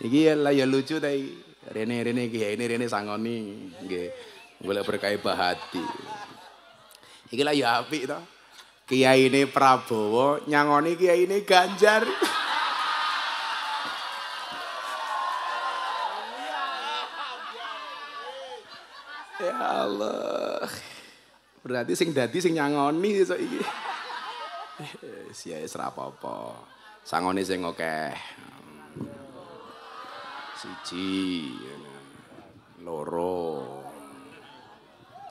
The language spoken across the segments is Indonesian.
Iki ya lah ya lucu tadi Rene Rene gih ya ini Rene sangoni gih boleh berkait bahati. Iki lah ya api to Kiai ini Prabowo nyangoni kiai ini Ganjar. ya Allah. Berarti sing dadi sing nyangoni sesuk iki. Sia wis ya Sangoni sing oke Okay siji ya. loro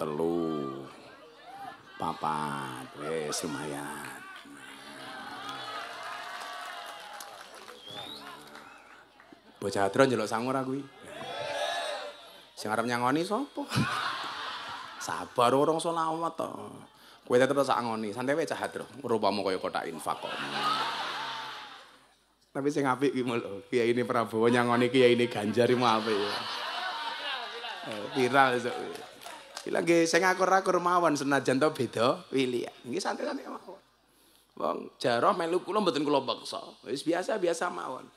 telu papat wis lumayan bocah atro jelo sangur aku iki sing arep nyangoni sapa sabar orang selawat Kue kowe tetep sak ngoni santai wae cah atro rupamu koyo kotak infak kok tapi sing apik ki lho. Kiai ini Prabowo nyangoni kiai ini Ganjar mau apik ya. Eh, viral esuk. Iki lagi sing akur-akur mawon senajan to beda pilihan. ini santai-santai mawon. Wong jaroh melu kula mboten kula paksa. Wis biasa-biasa mawon.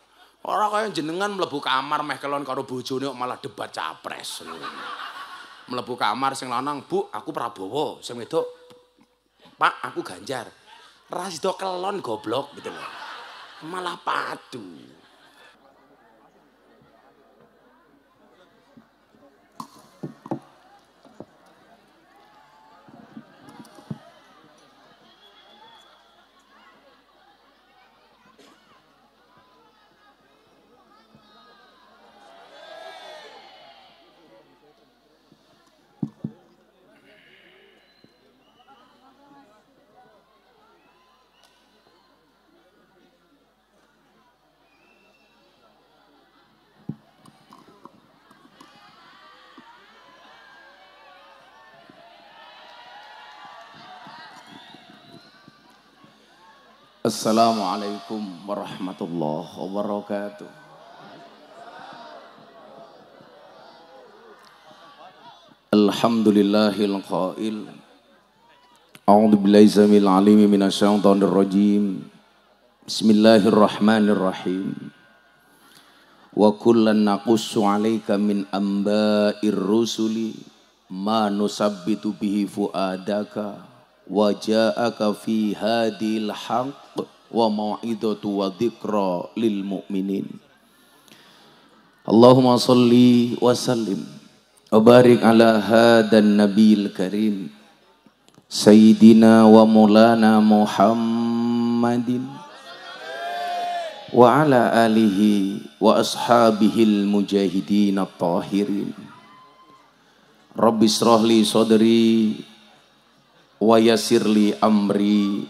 Ora kaya jenengan mlebu kamar meh kelon karo bojone kok malah debat capres. Mlebu kamar sing lanang, "Bu, aku Prabowo." Sing wedok, "Pak, aku Ganjar." Ras do kelon goblok gitu loh malah padu. Assalamualaikum warahmatullahi wabarakatuh. Alhamdulillahil qail. A'udzu billahi samil alim minasy syaithanir rajim. Bismillahirrahmanirrahim. Wa kullan naqussu 'alaika min amba'ir rusuli ma nusabbitu bihi fuadaka wa ja'aka fi hadil haqq wa mau'idatu wa dhikra lil mu'minin. Allahumma salli wa sallim wa barik ala hadan nabiyil karim sayyidina wa maulana Muhammadin wa ala alihi wa al mujahidin at-tahirin. Rabbi israhli li sadri wa yassir amri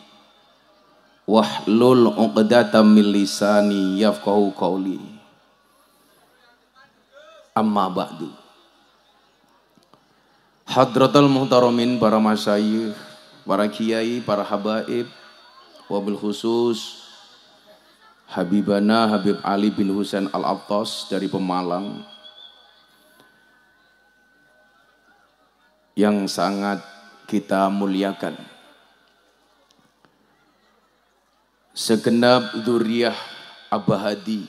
wahlul uqdatam min lisani yafqahu qawli amma ba'du hadratal muhtaramin para masyayikh para kiai para habaib wabil khusus Habibana Habib Ali bin Husain Al-Attas dari Pemalang yang sangat kita muliakan. segenap duriah Abahadi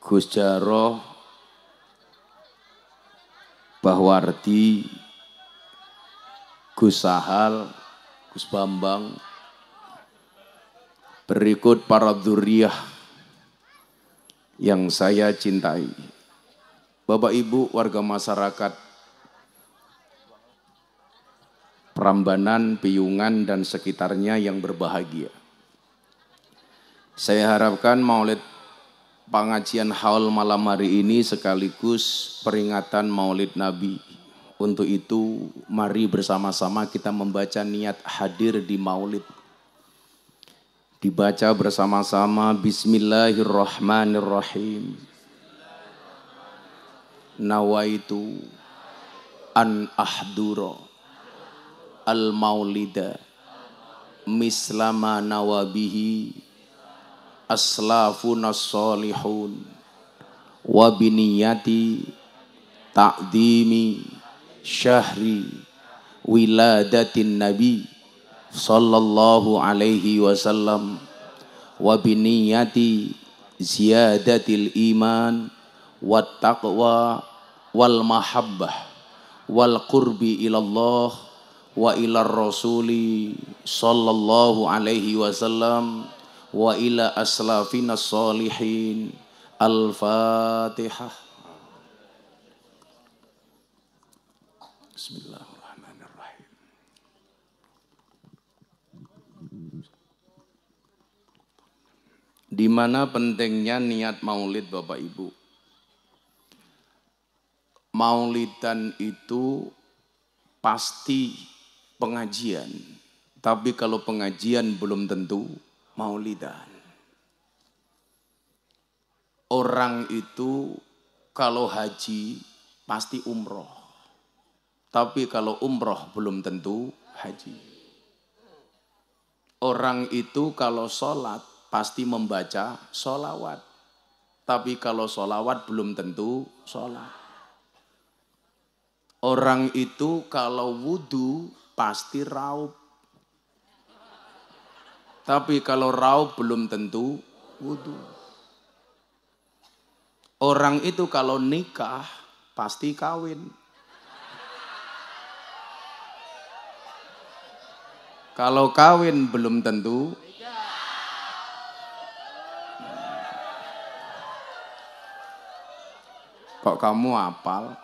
Gus Jaroh Bahwardi Gus Sahal Gus Bambang berikut para duriah yang saya cintai Bapak Ibu warga masyarakat Prambanan, Piyungan, dan sekitarnya yang berbahagia. Saya harapkan maulid pengajian haul malam hari ini sekaligus peringatan maulid Nabi. Untuk itu mari bersama-sama kita membaca niat hadir di maulid. Dibaca bersama-sama Bismillahirrahmanirrahim. Nawaitu an ahduro al-maulida mislama nawabihi aslafuna salihun wa biniyati ta'dimi syahri wiladatin nabi sallallahu alaihi wasallam wa biniyati ziyadatil iman wat taqwa wal mahabbah wal qurbi ilallah wa ila rasuli sallallahu alaihi wasallam wa ila aslafina salihin al-fatihah Bismillah di mana pentingnya niat maulid Bapak Ibu. Maulidan itu pasti pengajian. Tapi kalau pengajian belum tentu maulidan. Orang itu kalau haji pasti umroh. Tapi kalau umroh belum tentu haji. Orang itu kalau sholat pasti membaca sholawat. Tapi kalau sholawat belum tentu sholat. Orang itu kalau wudhu pasti raup. Tapi kalau raup belum tentu wudhu. Orang itu kalau nikah pasti kawin. Kalau kawin belum tentu. Kok kamu apal?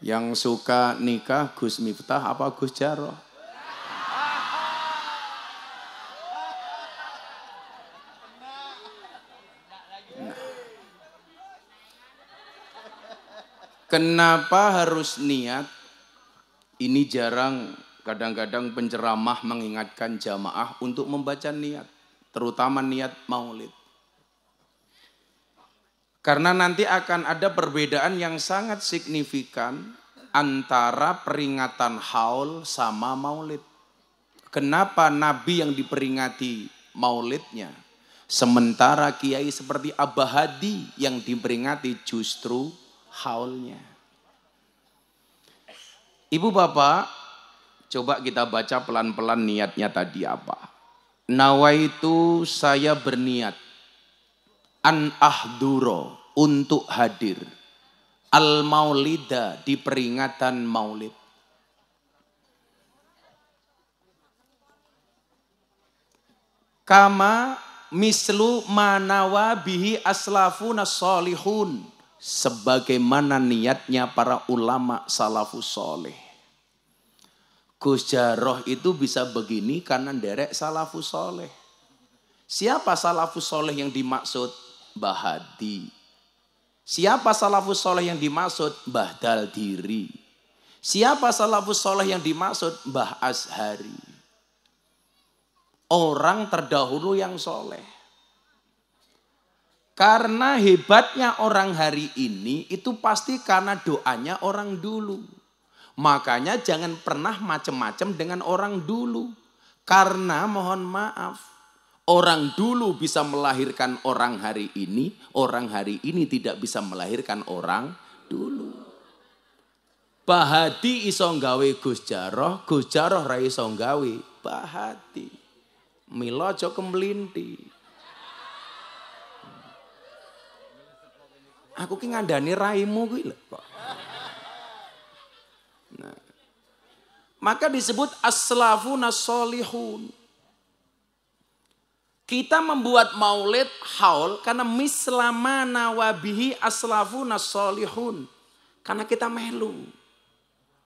Yang suka nikah Gus Miftah apa Gus Jaroh? Kenapa harus niat? Ini jarang kadang-kadang penceramah mengingatkan jamaah untuk membaca niat, terutama niat maulid. Karena nanti akan ada perbedaan yang sangat signifikan antara peringatan haul sama maulid. Kenapa Nabi yang diperingati maulidnya? Sementara kiai seperti Abah Hadi yang diperingati justru haulnya. Ibu bapak, coba kita baca pelan-pelan niatnya tadi apa. Nawaitu saya berniat an ahduro untuk hadir al maulida di peringatan maulid kama mislu manawa bihi aslafuna nasolihun, sebagaimana niatnya para ulama salafus soleh Gus Jaroh itu bisa begini karena derek salafus soleh siapa salafus soleh yang dimaksud bahati. Siapa salafus soleh yang dimaksud? Mbah Daldiri. Siapa salafus soleh yang dimaksud? Mbah Ashari. Orang terdahulu yang soleh. Karena hebatnya orang hari ini itu pasti karena doanya orang dulu. Makanya jangan pernah macem-macem dengan orang dulu. Karena mohon maaf, Orang dulu bisa melahirkan orang hari ini, orang hari ini tidak bisa melahirkan orang dulu. Bahati iso Gus Jaroh, Gus Jaroh ra iso Bahati. Milo aja kemlinti. Aku ki ngandani raimu kuwi lho Nah. Maka disebut aslafuna solihun. Kita membuat maulid haul karena mislama nawabihi aslafu solihun. Karena kita melu.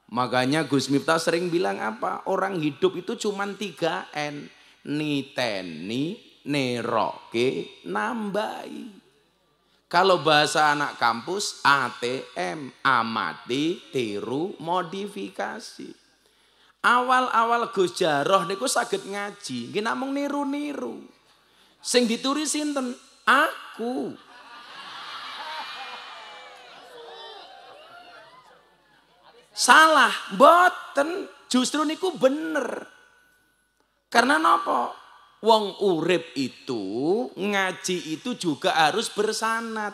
Makanya Gus Miftah sering bilang apa? Orang hidup itu cuma tiga n Niteni, neroke, nambai. Kalau bahasa anak kampus ATM, amati, tiru, modifikasi. Awal-awal Gus Jaroh niku sakit ngaji, ini namung niru-niru. Sing dituri sinten? Aku. Salah, boten. Justru niku bener. Karena nopo? Wong urip itu, ngaji itu juga harus bersanat.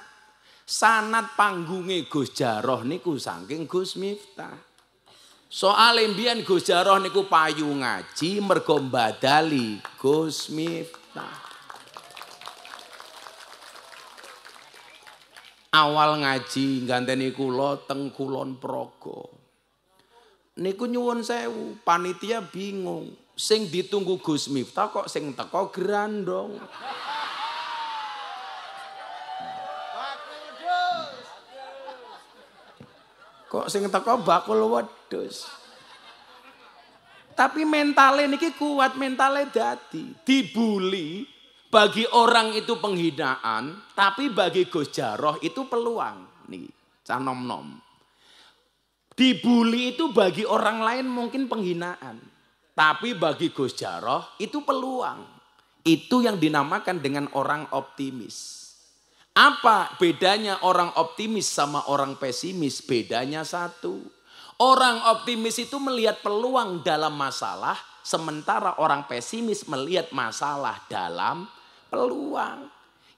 Sanat panggungnya Gus Jaroh niku saking Gus Miftah. Soal impian Gus Jaroh niku payu ngaji mergombadali badali Gus Miftah. awal ngaji ganteni kula teng Kulon Progo. Niku nyuwun sewu, panitia bingung. Sing ditunggu Gus Miftah kok sing teko grandong. Kok sing teko bakul wedhus. Tapi mentale niki kuat, mentale dadi dibuli bagi orang itu penghinaan, tapi bagi Gus Jaroh itu peluang. Nih, canom nom. Dibully itu bagi orang lain mungkin penghinaan. Tapi bagi Gus Jaroh itu peluang. Itu yang dinamakan dengan orang optimis. Apa bedanya orang optimis sama orang pesimis? Bedanya satu. Orang optimis itu melihat peluang dalam masalah, sementara orang pesimis melihat masalah dalam peluang.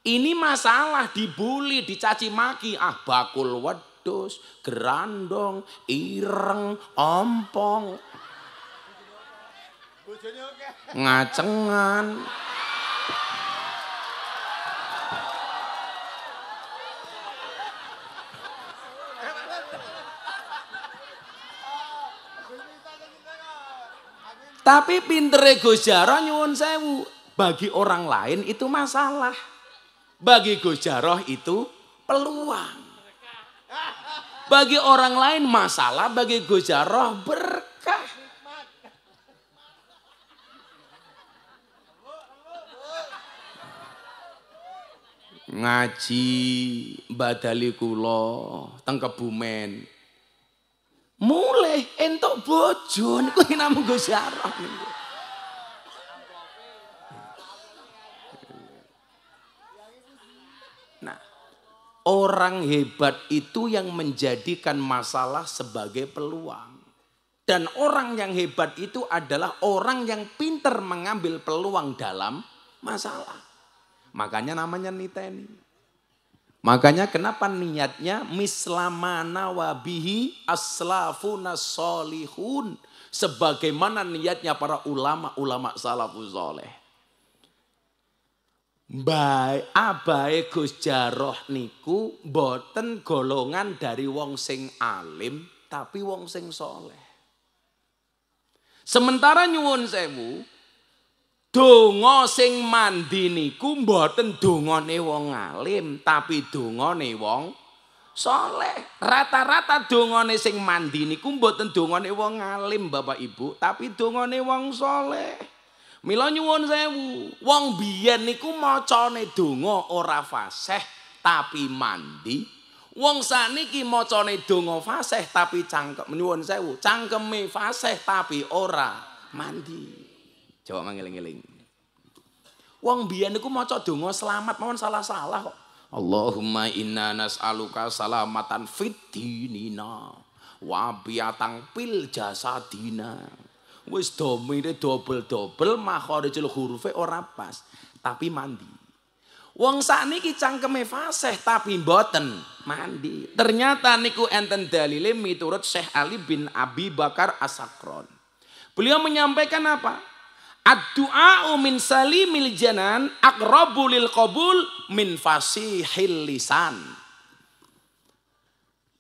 Ini masalah dibully, dicaci maki, ah bakul wedus, gerandong, ireng, ompong. Ngacengan. Tapi pinter pintere jarang nyuwun sewu, bagi orang lain itu masalah. Bagi Gus Jaroh itu peluang. Bagi orang lain masalah, bagi Gus Jaroh berkah. Ngaji badali kula teng Mulai entok bojo niku namung Gus Jaroh orang hebat itu yang menjadikan masalah sebagai peluang. Dan orang yang hebat itu adalah orang yang pintar mengambil peluang dalam masalah. Makanya namanya niteni. Makanya kenapa niatnya mislamana wabihi aslafuna solihun. Sebagaimana niatnya para ulama-ulama salafus soleh. Baik abai Gus Jaroh niku boten golongan dari wong sing alim tapi wong sing soleh. Sementara nyuwun sewu, dongo sing mandi niku mboten dongane wong alim tapi dongane wong soleh. Rata-rata dongane sing mandi niku mboten dongane wong alim Bapak Ibu, tapi dongane wong soleh. Mila nyuwun sewu, wong biyen niku macane donga ora fasih tapi mandi. Wong sakniki macane donga fasih tapi cangkem nyuwun sewu, cangkeme fasih tapi ora mandi. coba mangeling-eling. Wong biyen niku maca donga selamat mawon salah-salah kok. Allahumma inna nas'aluka salamatan fid dinina wa biatang pil jasadina. Wis domine dobel-dobel makharijul hurufe eh, ora pas, tapi mandi. Wong sakniki cangkeme fasih tapi mboten mandi. Ternyata niku enten dalile miturut Syekh Ali bin Abi Bakar Asakron. Beliau menyampaikan apa? Ad-du'a min salimil janan aqrabu lil qabul min fasihil lisan.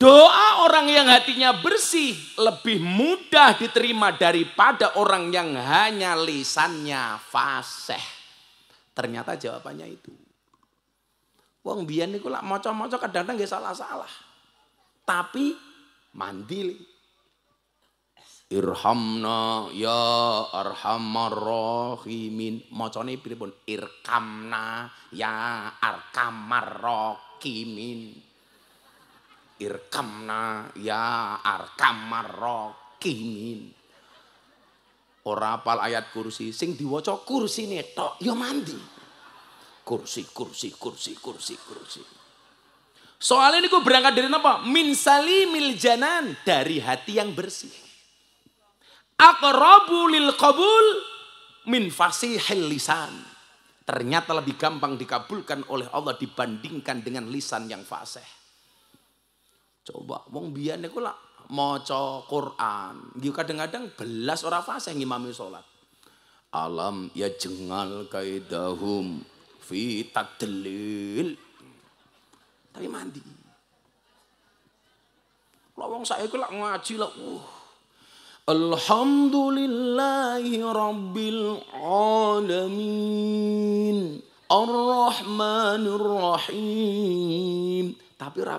Doa orang yang hatinya bersih lebih mudah diterima daripada orang yang hanya lisannya fasih. Ternyata jawabannya itu. Wong biyen niku lak maca-maca kadang-kadang nggih salah-salah. Tapi mandili. Irhamna ya arhamar rahimin. Macane pripun? Irkamna ya arkamar rahimin irkamna ya arkamar rokimin Ora apal ayat kursi, sing diwaca kursi netok ya mandi. Kursi, kursi, kursi, kursi, kursi. Soalnya ini gue berangkat dari apa? Min salimil janan dari hati yang bersih. Akrabu lil qabul min fasihil lisan. Ternyata lebih gampang dikabulkan oleh Allah dibandingkan dengan lisan yang fasih. Coba wong biyen niku lak maca Quran. Nggih kadang-kadang belas ora yang ngimami sholat. Alam ya jengal kaidahum fi tadlil. Tapi mandi. Lah wong saya lak ngaji lak uh. Alhamdulillahi rabbil alamin. Ar-Rahmanir Rahim. Tapi ra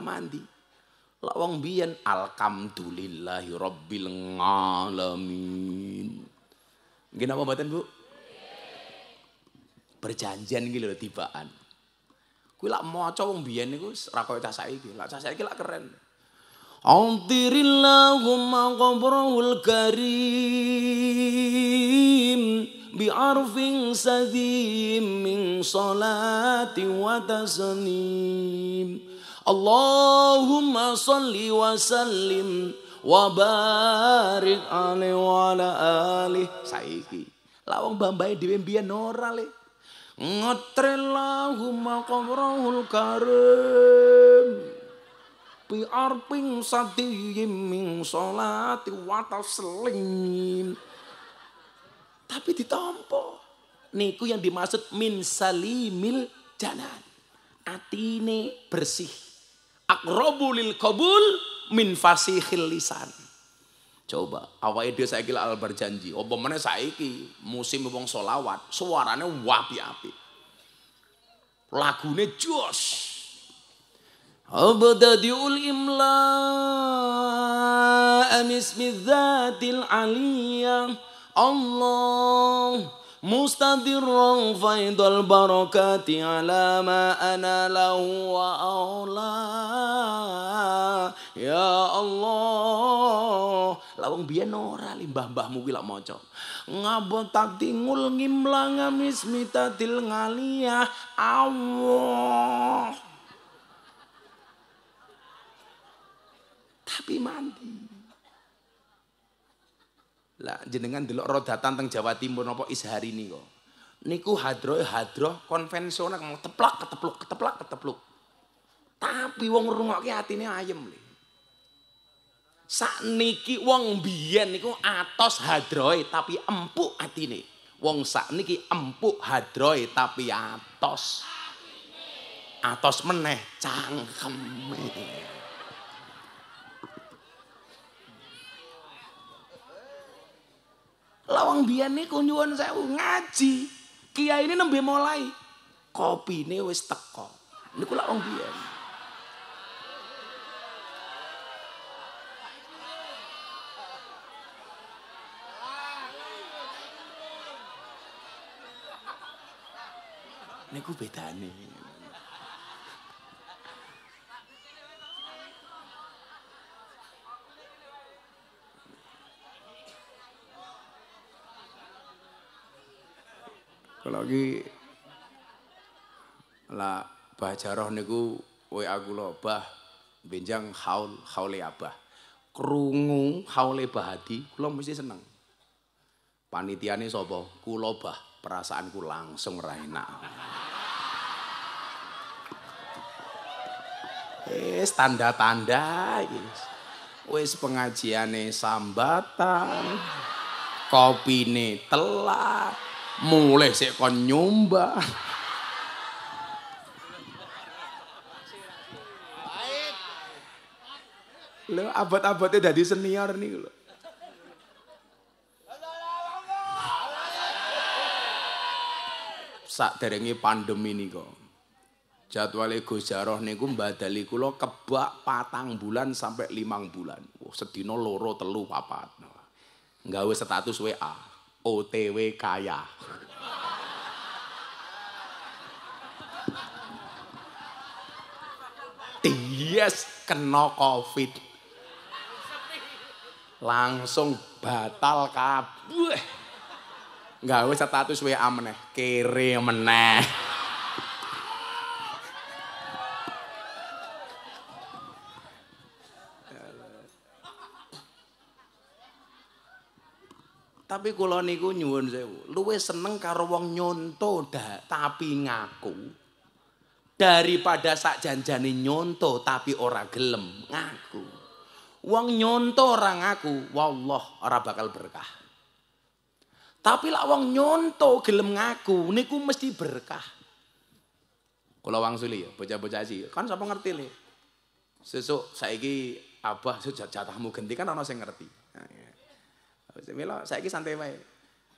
Lak wong biyen alhamdulillahi rabbil alamin. Nggih napa mboten, Bu? Perjanjian iki lho tibaan. Kuwi lak maca wong biyen niku ora kaya cah saiki. Lak cah saiki lak keren. Antirillahumma qabrahul karim bi'arfin sadim min salati wa tasnim. Allahumma salli wa sallim wa barik alaihi wa ala alih. Saiki. Lawang bambai dhewe mbiyen ora le. Ngotre lahumma qabrahul karim. pi arping sadiyim min salati wa taslim. Tapi ditompo Niku yang dimaksud min salimil janan. Atine bersih. Akrobu lil kabul min fasihil lisan. Coba dia saya kira al berjanji, Oh, apa saya saiki musim wong solawat, suaranya wapi-api. lagunya jos. Abdadiul imla amis zatil aliyah Allah مستدرا فيض البركات على ما أنا له وأولى يا الله lawang biyen ora limbah-mbahmu kuwi lak maca ngabot tingul ngimlang amis mitatil ngaliah Allah tapi mandi lah jenengan delok roda teng Jawa Timur nopo is hari kok. Niku hadroh hadro konvensional mau teplak keteplok keteplak keteplok. Tapi wong rungoknya hati ini ayem li. Sak wong biyen niku atos hadroi tapi empuk hati ini. Wong sak empuk hadroi tapi atos. Atos meneh cangkem. Lawang biyen niku nyuwun sewu ngaji. Kiai ini nembe mulai. Kopine wis teko. Niku lawang biyen. Niku bedane. iki la bajaroh niku WA lo bah benjang haul haule abah. Krungu haule bahati kula mesti seneng. Panitiane sapa? Kula bah. Perasaanku langsung ra enak. tanda tanda-tanda sepengajian nih sambatan. kopi nih telat mulai sik kon lo Lho abad-abadnya dadi senior nih lho. Sak derengi pandemi nih kok. jadwalnya jaroh nih gue mbadali kula kebak patang bulan sampai limang bulan. Wah, sedina loro telu papat. Nggawe status WA. OTW kaya. Yes, kena covid. Langsung batal kabeh. Gawe status WA meneh, kirim meneh. Tapi kula niku nyuwun sewu, luwih seneng karo wong nyonto dah. tapi ngaku daripada sak janjane nyonto tapi ora gelem ngaku. Wong nyonto orang ngaku, wallah ora bakal berkah. Tapi lah wong nyonto gelem ngaku niku mesti berkah. Kalau Kula suli ya, bocah-bocah sih. Kan sapa ngerti le. Sesuk saiki abah sejak jatahmu genti kan ana sing ngerti. Nah, ya. Melo saiki santai wae.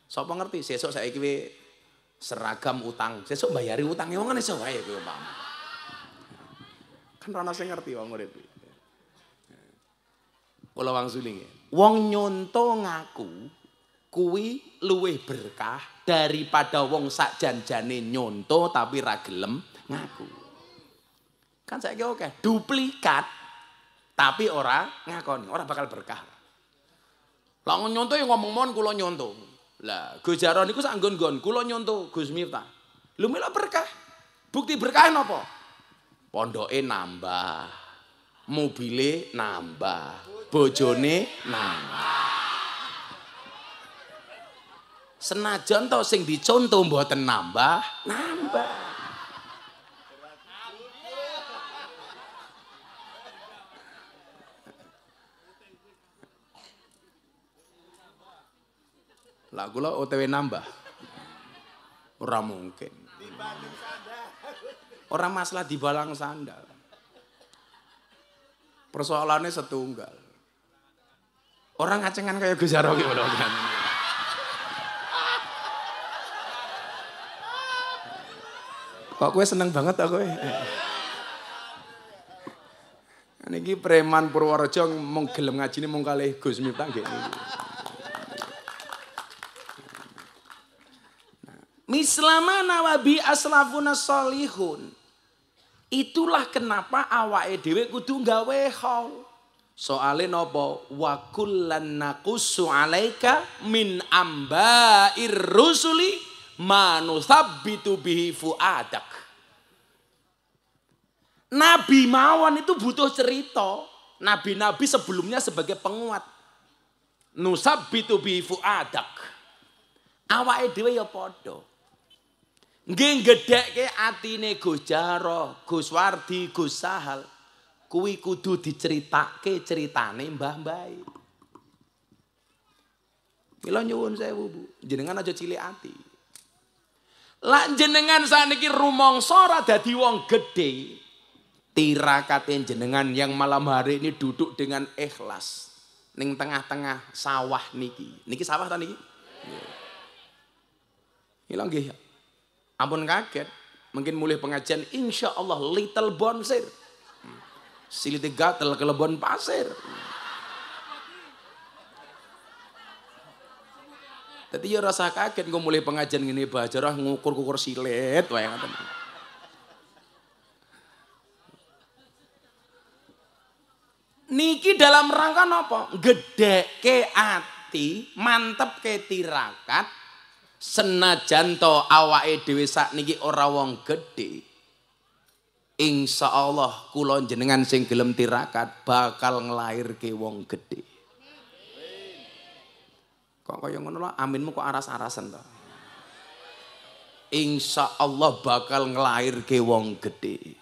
Sopo ngerti sesuk saiki we seragam utang, sesuk mbayari utang wong ngene sesuk wae kuwi paham. Kan ana sing ngerti wong urip iki. Kula wangsuli nggih. Wong nyonto ngaku kuwi luweh berkah daripada wong sak janjane nyonto tapi ra gelem ngaku. Kan saiki oke, duplikat tapi ora ngakoni, ora bakal berkah. Lah nyonto yang ngomong mohon kulo nyonto. Lah Gus Jaron itu sanggon gon kulo nyonto Gus Mifta. Lu mila berkah. Bukti berkah nopo. Pondoe nambah. Mobile nambah. Bojone nambah. Senajan to sing dicontoh mboten nambah. nambah. Lah kula OTW nambah. Ora mungkin. Orang masalah di balang sandal. Persoalannya setunggal. Orang ngacengan kayak Gus Jarwo gitu loh. Kok gue seneng banget aku. Ini preman Purworejo mau gelem ngaji nih kalih Gus Miftah gitu. Mislama nawabi aslafuna solihun. Itulah kenapa awake dhewe kudu gawe haul. Soale napa? wa kullan naqussu alaika min amba'ir rusuli manusabbitu bihi fuadak. Nabi mawon itu butuh cerita. Nabi-nabi sebelumnya sebagai penguat. Nusabbitu bihi fuadak. Awake dhewe ya padha. Nggih gedhekke atine Gus Jaro, Gus Wardi, Gus Sahal. Kuwi kudu diceritake ceritane Mbah Mbai. E. Mila nyuwun sewu, Bu. Jenengan aja cilik ati. Lah jenengan saniki rumangsa ora dadi wong gedhe, tirakatin jenengan yang malam hari ini duduk dengan ikhlas ning tengah-tengah sawah niki niki sawah ta niki hilang nggih Ampun kaget. Mungkin mulai pengajian, insya Allah little bonsir. Siliti gatel kelebon pasir. Tadi ya rasa kaget gue mulai pengajian gini baca ngukur-kukur silet wae Niki dalam rangka nopo? Gede ke ati, mantep ke tirakat, Senajan to awake dhewe sakniki ora wong gedhe. Insyaallah kula jenengan sing gelem tirakat bakal nglairke wong gedhe. Kok kaya ngono lho, aminmu kok aras-arasan to. Insyaallah bakal nglairke wong gedhe.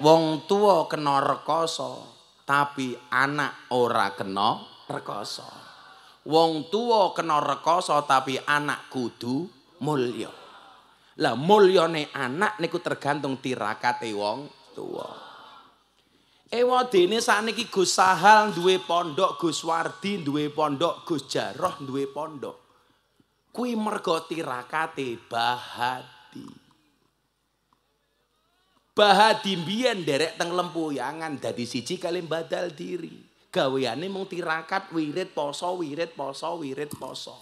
Wong tua kena rekoso, tapi anak ora kena rekoso. wong tua kena rekoso tapi anak kudu mulya. Lah mulyane anak niku tergantung tirakate wong tua. Ewadene sakniki Gus Sahal duwe pondok, Gus Wardi duwe pondok, Gus Jaroh duwe pondok. kui mergo tirakate Bahati. Bahati mbien derek teng lempuyangan dari siji kali badal diri gaweane mau tirakat wirid poso wirid poso wirid poso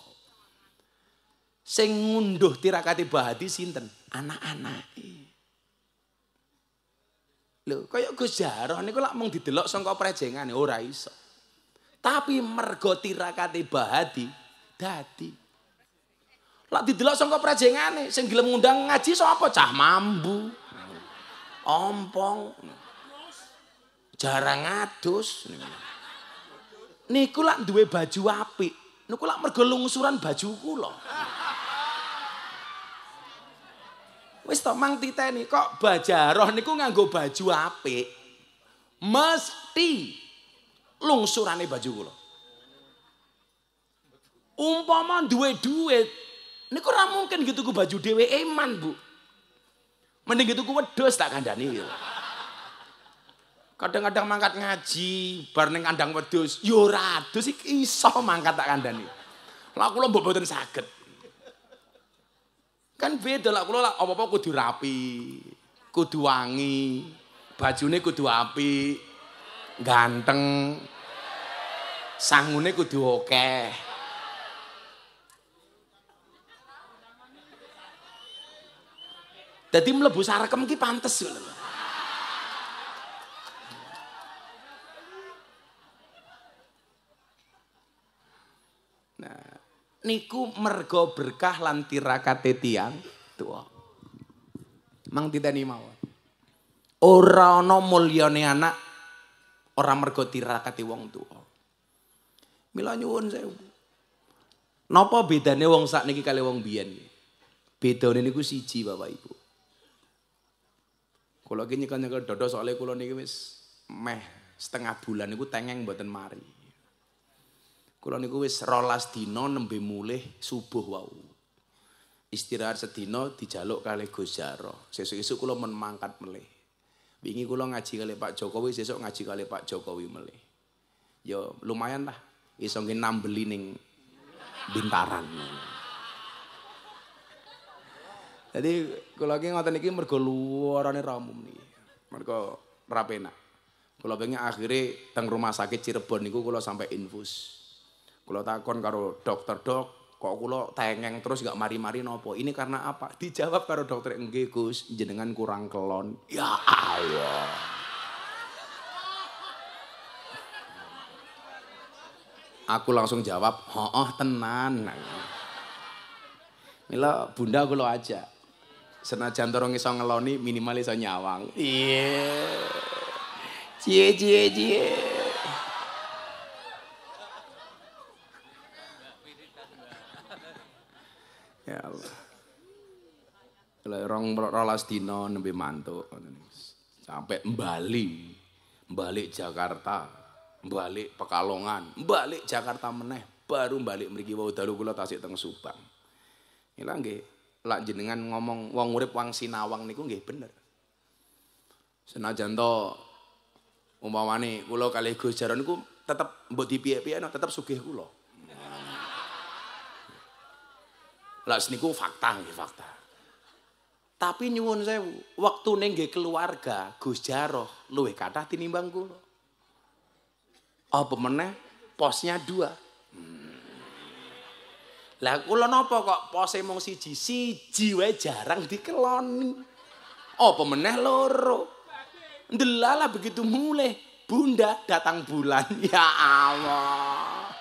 sing ngunduh tirakat bahati sinten anak anak lho kaya Gus nih niku lak mung didelok sangka prejengane ora iso tapi mergo tirakati bahati dadi lak didelok sangka prejengane sing gelem ngundang ngaji sapa cah mambu ompong jarang adus niku lak duwe baju apik. Niku lak mergo lungsuran baju kula. Wis to mang titeni kok bajaroh niku nganggo baju apik. Mesti lungsurane baju kula. Umpama duwe duit, niku ora mungkin gitu ku baju dhewe iman, Bu. Mending gitu ku wedhus tak kandhani gitu. kadang-kadang mangkat ngaji bar ning kandang wedhus yo radus iki iso mangkat tak kandani lha kula mbok boten saged kan beda lah kula lah apa-apa kudu rapi kudu wangi bajune kudu api ganteng sangune kudu okeh. Jadi melebu sarekem ki pantes loh. niku mergo berkah lan tirakate tiyang tuwa. Mang titeni mawon. Ora ana mulyane anak ora mergo tirakate wong tuwa. Mila nyuwun sewu. Napa bedane wong sak niki kali wong biyen? Bedane niku siji Bapak Ibu. Kula iki nyekel-nyekel dodo soalnya kula niki meh setengah bulan niku tengeng mboten mari. Kula niku wis rolas dino nembe mulih subuh wau. Istirahat setino dijaluk kali Gus Jaro. sesuk kulo kula men mangkat melih. Wingi ngaji kali Pak Jokowi, sesuk ngaji kali Pak Jokowi melih. yo ya, lumayan lah iso nggih nambeli ning bintaran. Jadi kula lagi ngoten iki mergo luarane ramum nih, Mergo rapenak. Kula pengen akhirnya teng rumah sakit Cirebon niku kula sampai infus. Kula takon karo dokter, "Dok, kok kula tengeng terus gak mari-mari nopo? Ini karena apa?" Dijawab karo dokter, "Nggih, Gus, jenengan kurang kelon." Ya Allah. Aku langsung jawab, oh tenan." Mila bunda lo aja. Senajan torong iso ngeloni minimal iso nyawang. Iya. Yeah. Cie cie cie. Ya Allah. Lah rong rolas dina nembe mantuk Sampai Bali, balik Jakarta, balik Pekalongan, balik Jakarta meneh, baru balik mriki wau dalu kula tasik teng Subang. Ila nggih, lak jenengan ngomong wong urip wong sinawang niku nggih bener. Senajan to umpamane kula kalih Gus Jaron niku tetep mbok dipiye-piye tetep sugih kula. Lah seniku fakta nih fakta. Tapi nyuwun saya waktu nengge keluarga Gus Jaroh luwih kata tinimbang gue oh pemenang posnya dua. Hmm. Lah kulo nopo kok pos emosi siji ji wae jarang dikeloni. oh pemenang loro. delala begitu mulai Bunda datang bulan ya Allah.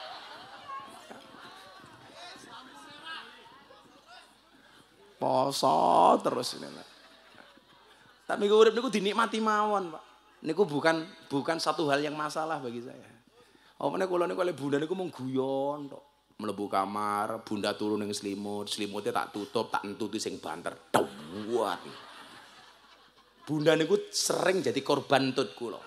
Poso terus ini. Tapi gue urip niku dinikmati mawon, Pak. Niku bukan bukan satu hal yang masalah bagi saya. mana kalau niku oleh bunda niku mau guyon tok. Melebu kamar, bunda turun yang selimut, selimutnya tak tutup, tak entuti sing banter. buat. Bunda niku sering jadi korban tut kulo.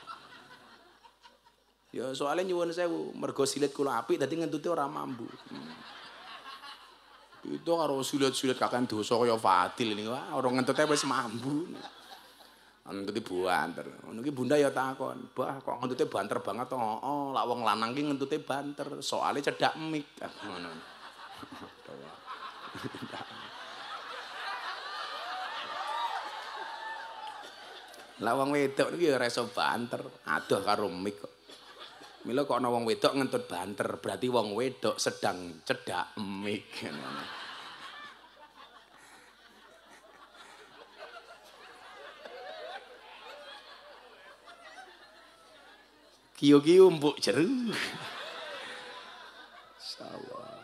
Ya soalnya nyuwun saya, mergo silet kulo api, tadi ngentuti orang mambu. Hmm. Itu karo sulit kakak yang dosa kaya Fadil ini Ora orang wis mambu. Ngentute banter. Ngono ki Bunda ya takon, "Bah, kok ngentute banter banget oh oh lak wong lanang ini ngentute banter, soalnya cedak mik. Ngono. wong wedok ini ya reso banter, aduh karo mik kok. Mila kok ana wong wedok ngentut banter, berarti wong wedok sedang cedak mik. Kiyo-kiyo mbok jeru. Insyaallah.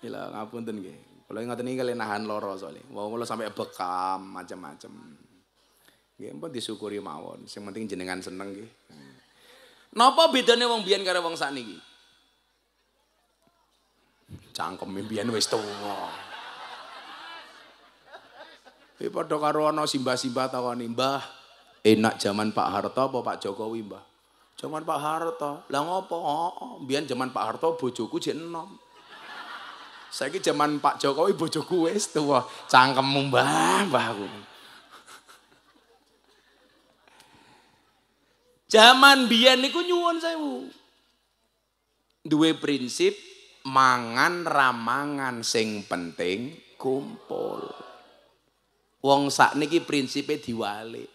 Mila ngapunten nggih. Kula ngoten iki kalian nahan lara soalnya. Wong kula sampai bekam macam-macam. Nggih, pun disyukuri mawon. Sing penting jenengan seneng nggih. Napa bedanya wong biyen karo wong sakniki? Cangkem biyen wis tuwa. Iki padha karo ana simbah-simbah takoni, nimbah. enak zaman Pak Harto apa Pak Jokowi, Mbah?" Zaman Pak Harto. Lah ngopo? Oh, biyen zaman Pak Harto bojoku jek enom. Saiki zaman Pak Jokowi bojoku wis tuwa. Cangkemmu, Mbah, Mbahku. Zaman biyen niku nyuwun sewu. Duwe prinsip mangan ramangan sing penting kumpul. Wong sak niki prinsipe diwali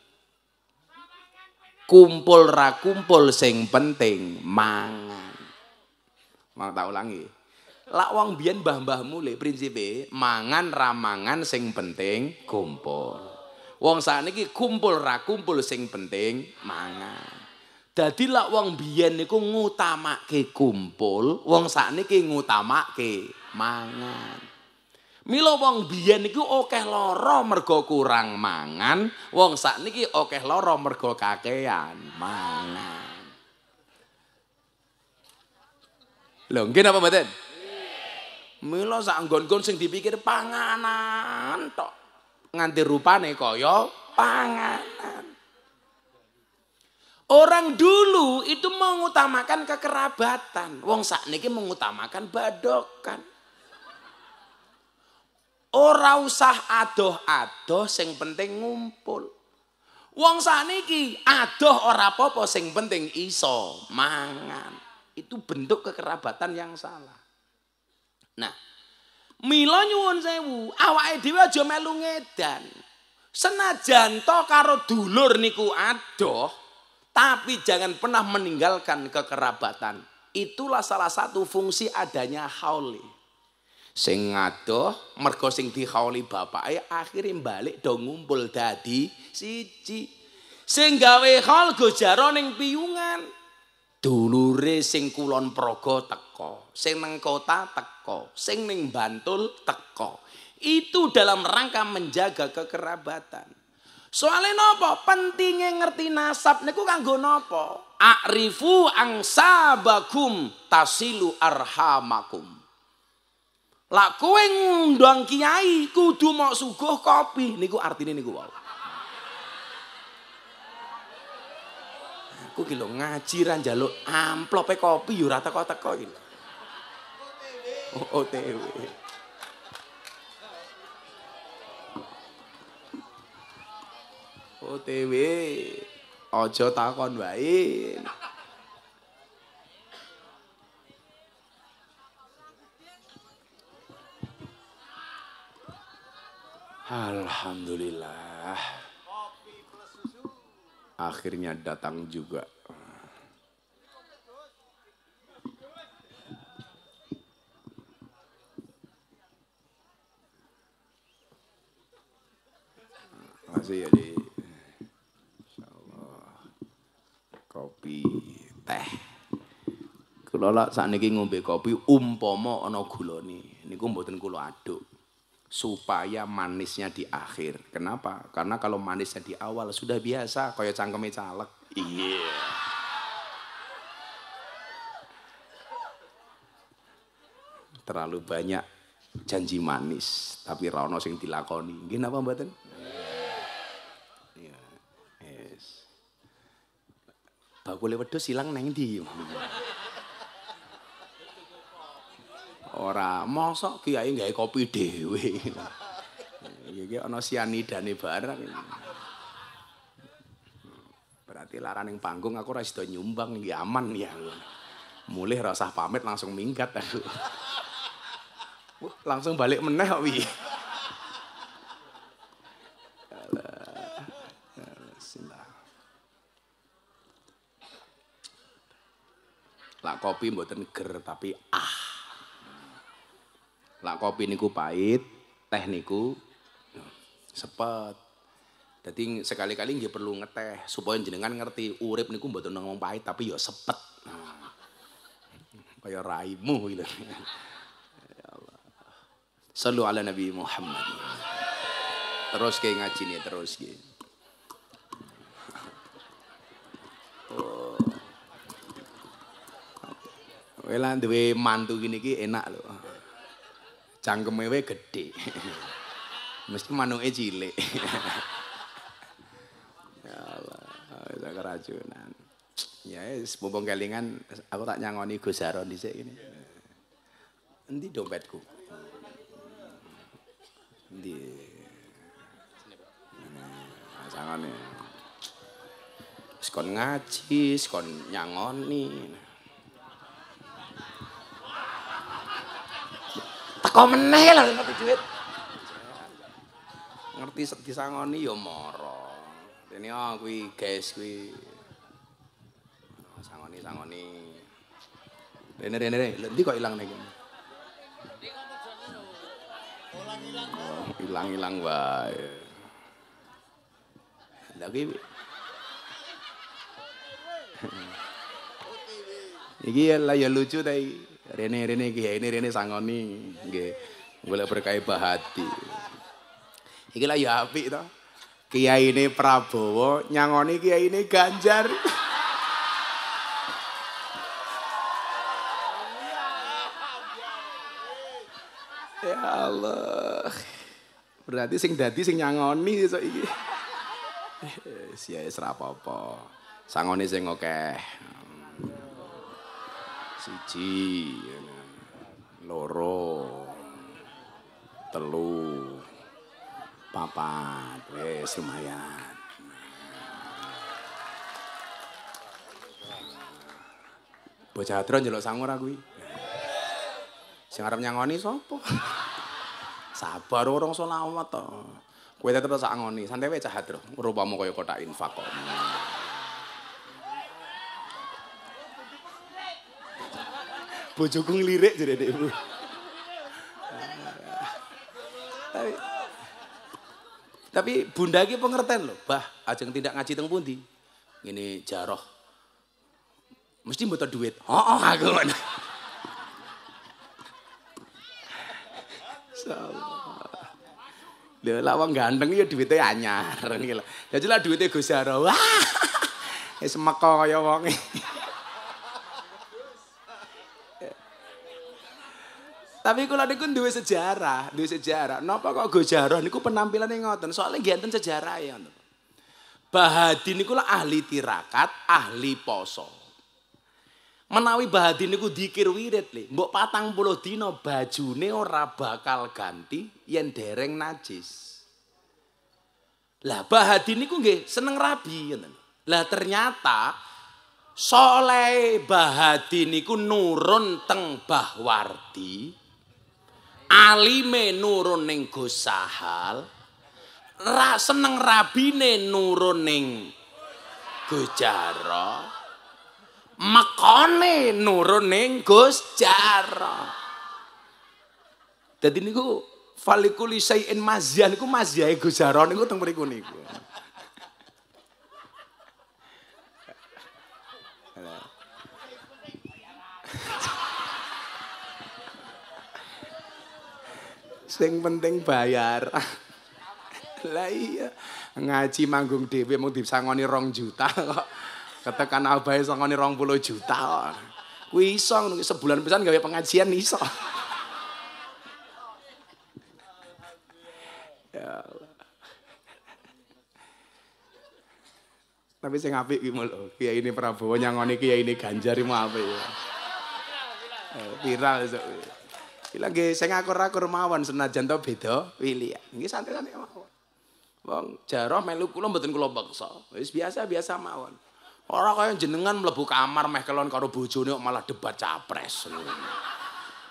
Kumpul ra kumpul sing penting mangan. Mau tak ulangi. Lak wong biyen mbah mbah mule prinsipe mangan ramangan sing penting kumpul. Wong sak niki kumpul ra kumpul sing penting mangan. Jadi lah wong biyen niku ngutamake kumpul, wong sakniki ngutamake mangan. milo wong biyen niku akeh lara mergo kurang mangan, wong sakniki akeh lara mergo kakean mangan. Lho, nggih napa mboten? Mila sak nggon-nggon sing dipikir panganan tok. Nganti rupane kaya panganan. Orang dulu itu mengutamakan kekerabatan. Wong niki mengutamakan badokan. Ora usah adoh-adoh sing penting ngumpul. Wong niki adoh ora apa-apa sing penting iso mangan. Itu bentuk kekerabatan yang salah. Nah, Mila nyuwun sewu, awake dhewe aja melu ngedan. Senajan to karo dulur niku adoh, tapi jangan pernah meninggalkan kekerabatan. Itulah salah satu fungsi adanya hauli. Sing ngadoh mergo sing dihauli ya akhirnya balik dong ngumpul dadi siji. Sing gawe haul gojaro ning piyungan. Dulure sing kulon progo teko, sing neng kota teko, sing neng Bantul teko. Itu dalam rangka menjaga kekerabatan. Soalnya nopo pentingnya ngerti nasab niku kanggo napa? A'rifu angsabakum tasilu arhamakum. Lak kowe ngundang kiai kudu mau suguh kopi niku artine niku wow. Aku kilo lho ngaji ra njaluk amplope kopi yo ora teko-teko iki. OTW. OTW ojo takon wae. Alhamdulillah. Akhirnya datang juga. Masih ya di kopi, teh. Kula saat sakniki ngombe kopi umpama ana gulane, niku mboten kula aduk. Supaya manisnya di akhir. Kenapa? Karena kalau manisnya di awal sudah biasa, kaya cangkeme caleg. Iya. Terlalu banyak janji manis, tapi rono sing dilakoni. Nggih napa mboten? bakule wedhus ilang neng ndi? Ora, mosok kiai gawe kopi dhewe. Iki ana sianidane barang. Berarti laran panggung aku ora sida nyumbang aman ya. Mulih rasah pamit langsung minggat aku. langsung balik meneh kok piye. Lak kopi mboten ger tapi ah. Lak kopi niku pahit, teh niku sepet. Jadi sekali-kali nggih perlu ngeteh supaya jenengan ngerti urip niku mboten ngomong pahit tapi ya sepet. Nah, kaya raimu gitu. ya Sallu ala Nabi Muhammad. Terus kayak ngaji nih terus gitu. Kowe eh, lah duwe mantu gini iki enak lho. Cangkeme wae gedhe. Mesthi manuke cilik. ya Allah, wis keracunan. Ya wis mumpung kelingan aku tak nyangoni Gus Haron dhisik ngene. Endi dompetku? Endi? Sangane. Sekon ngaji, sekon nyangoni. Teko meneh lho ngerti duit. Ngerti disangoni ya mara. ini oh kuwi guys kuwi. Oh, sangoni sangoni. Rene rene rene, ndi kok hilang nih, oh, hilang hilang wae. lagi, kuwi Iki ya lucu ta Rene Rene kiai ya, ini Rene sangoni nggih. boleh berkah bahati. Iki lah ya api to. Kiai ini Prabowo nyangoni kiai ini Ganjar. ya Allah. Berarti sing dadi sing nyangoni sesuk iki. Eh, Sia serapopo, sangoni sing oke. Okay. Siji, loro, telu, papat, wes lumayan. Bocah drone njeluk sangur aku Sing arep nyangoni sapa? Sabar orang selawat to. Kowe tetep sak ngoni, santai wae cah Hadron. Rupamu kaya kotak infak kok. bojoku ngelirik jadi adik ibu. tapi, tapi bunda ki pengertian loh, bah ajeng tidak ngaji teng pundi. Ini jaroh. Mesti butuh duit. Oh, oh aku mana. So, lak wong ganteng ya duitnya anyar Jadi lah, duitnya gue jaroh. Wah. Wis meko Tapi kula niku duwe sejarah, duwe sejarah. Napa kok go jarah niku penampilane ngoten. Soale nggih enten sejarah ya. Bahadi niku lah ahli tirakat, ahli poso. Menawi Bahadi niku dikir wirid le, mbok patang dina bajune ora bakal ganti yen dereng najis. Lah Bahadi niku nggih seneng rabi ngoten. Lah ternyata soleh Bahadi niku nurun teng Bahwardi alime nuruneng ning gusahal ra seneng rabine nuruneng ning gojaro mekone nurun ning gusjaro dadi niku falikuli sayin mazian niku mazyae gusjaro niku teng mriku niku, niku. Sing penting bayar. Lah iya, ngaji manggung dhewe mau disangoni rong juta kok. Ketekan abahe sangoni rong puluh juta kok. Kuwi iso sebulan pisan gawe pengajian iso. ya Tapi sing apik iki kia ini Prabowo nyangoni kia ini Ganjar mau apik ya. Eh, viral sok. Bilang nggih sing akur-akur mawon senajan to beda William ini santai-santai mawon. Wong jaroh melu kula mboten kula beksa. Wis biasa-biasa mawon. Ora kaya jenengan mlebu kamar meh kelon karo bojone malah debat capres.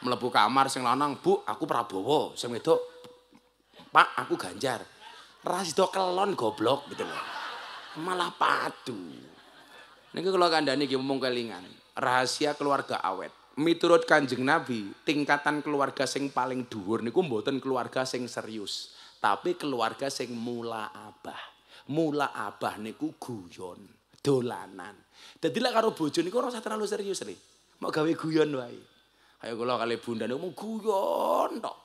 Mlebu kamar sing lanang, "Bu, aku Prabowo." Sing wedok, "Pak, aku Ganjar." rahasia itu kelon goblok gitu loh. Malah padu. Niki kula kandhani iki mung kelingan. Rahasia keluarga awet miturut Kanjeng Nabi, tingkatan keluarga sing paling dhuwur niku mboten keluarga sing serius, tapi keluarga sing mula abah. Mula abah niku guyon, dolanan. Dadi lek karo bojo niku ora usah terlalu serius nih Mau gawe guyon wae. Ayo kula kali bunda niku mau guyon tok.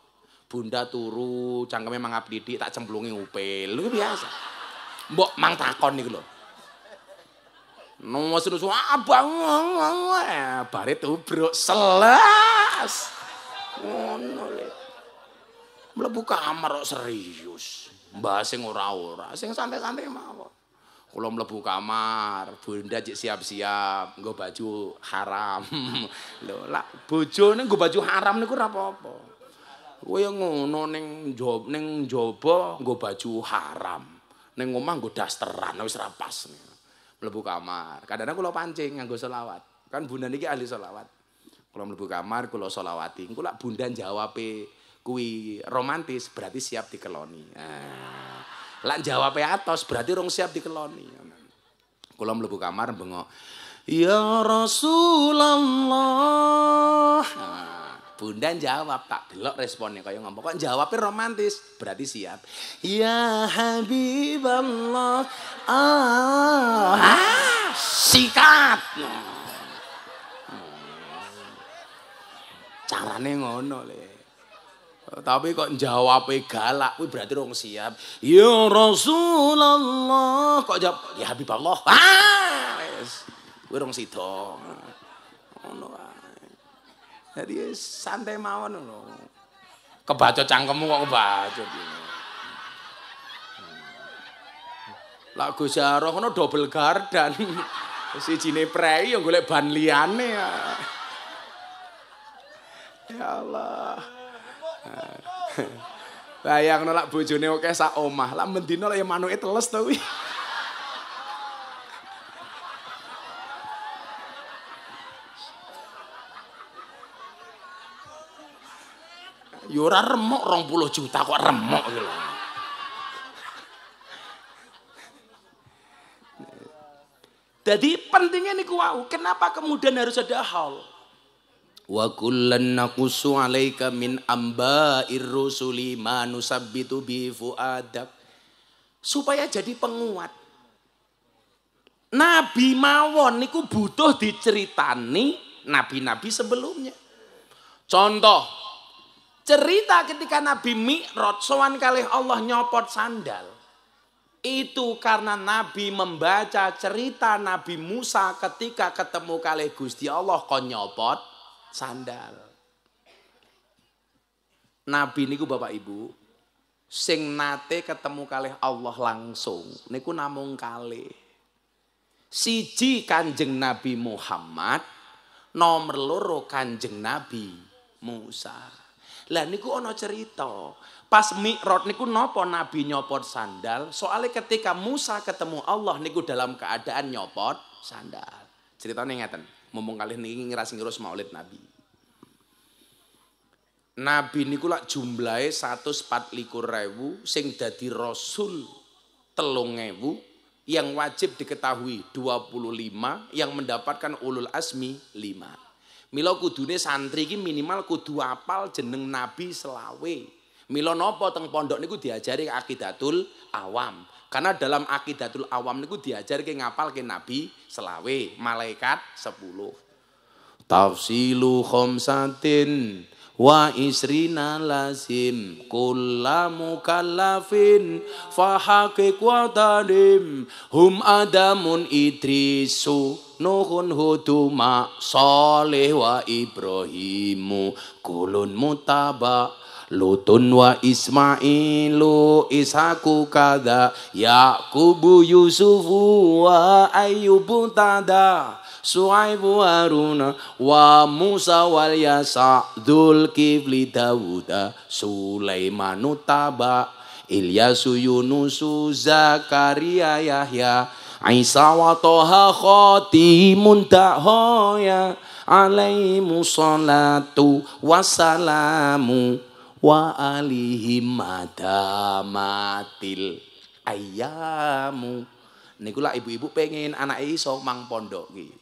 Bunda turu, cangkeme mangap didik tak cemplungi upil. lu biasa. Mbok mang takon niku lho. Nusu-nusu abang bare tubruk selas. Ngono Mlebu kamar kok serius. Mbah sing ora-ora, sing santai-santai mawon. Kula mlebu kamar, Bunda cek siap-siap, nggo baju haram. Lho, lak bojone nggo baju haram niku ora apa-apa. Kowe ngono ning job ning jaba nggo baju haram. Ning omah nggo dasteran wis ra pas. Nih mlebu kamar. Kadang-kadang kula pancing nganggo selawat. Kan bunda niki ahli selawat. Kula mlebu kamar, kula selawati. Kula bunda jawabe kuwi romantis berarti siap dikeloni. Nah, lak jawabe atos berarti rong siap dikeloni. Kula mlebu kamar bengok, "Ya Rasulullah." Nah, Bunda jawab, tak delok responnya kaya ngomong. Kok jawabnya romantis? Berarti siap. Ya Habiballah, ah, ah sikat. Hmm. Carane ngono le. Tapi kok jawabnya galak, wih berarti rong siap. Ya Rasulullah, kok jawab ya Habiballah. Ah, wih dong rong sida. Ngono Jadi santai mawon lho. Kebaca cangkemmu kok kebaca. Hmm. Lagu Gus Jaroh ngono double gardan. Sijine prei yang golek ban liyane. Ya. ya Allah. Bayang nolak bojone oke sak omah. Lah mendino lah ya manuke teles to kuwi. Yura ya remuk rong puluh juta kok remuk gitu. Jadi pentingnya niku kuau, Kenapa kemudian harus ada hal? Wa kullan naqussu 'alaika min amba'ir rusuli ma nusabbitu bi fuadak. Supaya jadi penguat. Nabi mawon niku butuh diceritani nabi-nabi sebelumnya. Contoh Cerita ketika Nabi Mi'rod sowan kali Allah nyopot sandal. Itu karena Nabi membaca cerita Nabi Musa ketika ketemu kali Gusti Allah kon nyopot sandal. Nabi niku Bapak Ibu sing nate ketemu kali Allah langsung niku namung kali Siji Kanjeng Nabi Muhammad, nomor loro Kanjeng Nabi Musa. Lah niku ono cerita. Pas mikrot niku nopo Nabi nyopot sandal, soalnya ketika Musa ketemu Allah niku dalam keadaan nyopot sandal. Ceritanya ngeten, mumpung kali ini ngerasin ngurus Maulid Nabi. Nabi niku lak jumlahe 144 ribu sing dadi rasul telung ewu yang wajib diketahui 25 yang mendapatkan ulul asmi 5 Mila kudune santri iki minimal kudu apal jeneng nabi selawe. Mila nopo teng pondok niku diajari akidatul awam. Karena dalam akidatul awam niku ngapal ke nabi selawe, malaikat 10. Tafsilu Khomsatin wa isrina lazim kullamu kalafin fahakik wa tadim hum adamun idrisu Nuhun huduma soleh wa Ibrahimu kulun mutaba Lutun wa Ismailu Ishaku kada Yakubu Yusufu wa Ayubu tada Su'aib wa wa Musa wal Yasa Kifli Dawuda Sulaiman Utaba Ilyasu Yunusu Zakaria Yahya Isa wa Toha khatimun Dahoya Alaimu salatu wassalamu Wa Alihi madamatil ayamu Nikulah ibu-ibu pengen anak iso mang pondok gitu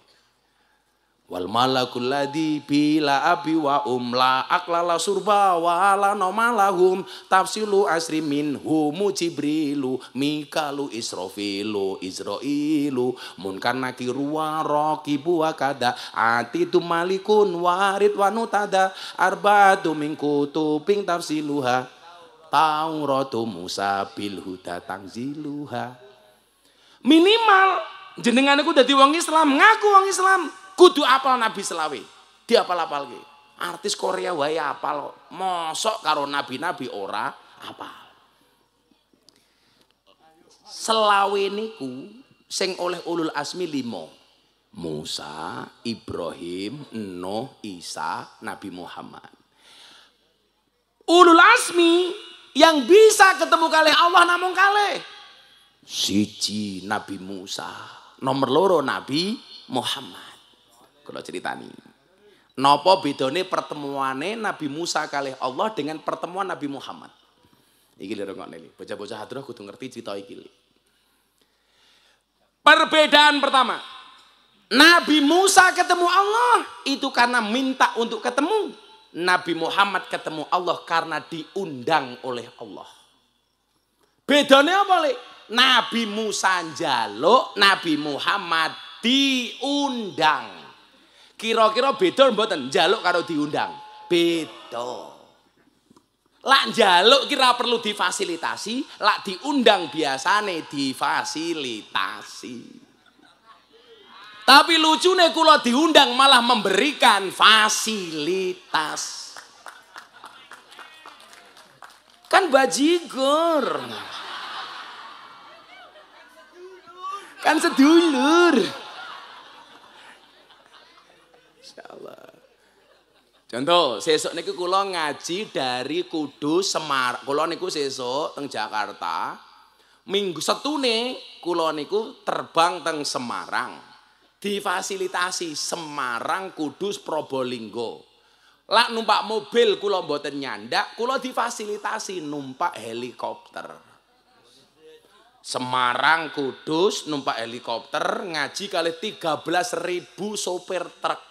wal malakul ladzi bila abi wa umla aklala surba wa ala nomalahum tafsilu asri minhu mujibrilu mikalu isrofilu isroilu mun nakiru wa roki wa kada atitu malikun warid wa tada arbaatu min kutubing tafsiluha tauratu musa bil huda tangziluha minimal jenengan aku dadi wong Islam ngaku wong Islam kudu apal Nabi selawe. Dia apal-apal ki. Artis Korea wae apal Mosok karo nabi-nabi ora apal. Selawe niku sing oleh ulul asmi limo. Musa, Ibrahim, Nuh, Isa, Nabi Muhammad. Ulul asmi yang bisa ketemu kali Allah namun kali. Siji Nabi Musa, nomor loro Nabi Muhammad kalau cerita ini. Nopo bedone pertemuannya Nabi Musa kali Allah dengan pertemuan Nabi Muhammad? Iki lho rungokne iki. Bocah-bocah hadroh kudu ngerti cerita iki. Perbedaan pertama. Nabi Musa ketemu Allah itu karena minta untuk ketemu. Nabi Muhammad ketemu Allah karena diundang oleh Allah. Bedanya apa, Le? Nabi Musa jaluk, Nabi Muhammad diundang. Kira-kira beda mboten jaluk karo diundang. Beda. Lak njaluk kira perlu difasilitasi, lak diundang biasane difasilitasi. Tapi lucune kula diundang malah memberikan fasilitas. Kan bajigur. Kan sedulur. Ya Allah. Contoh, sesok niku kula ngaji dari Kudus Semarang. Kula niku sesok teng Jakarta. Minggu setune kula niku terbang teng Semarang. Difasilitasi Semarang Kudus Probolinggo. Lak numpak mobil kula mboten nyandak, kula difasilitasi numpak helikopter. Semarang Kudus numpak helikopter ngaji kali 13.000 sopir truk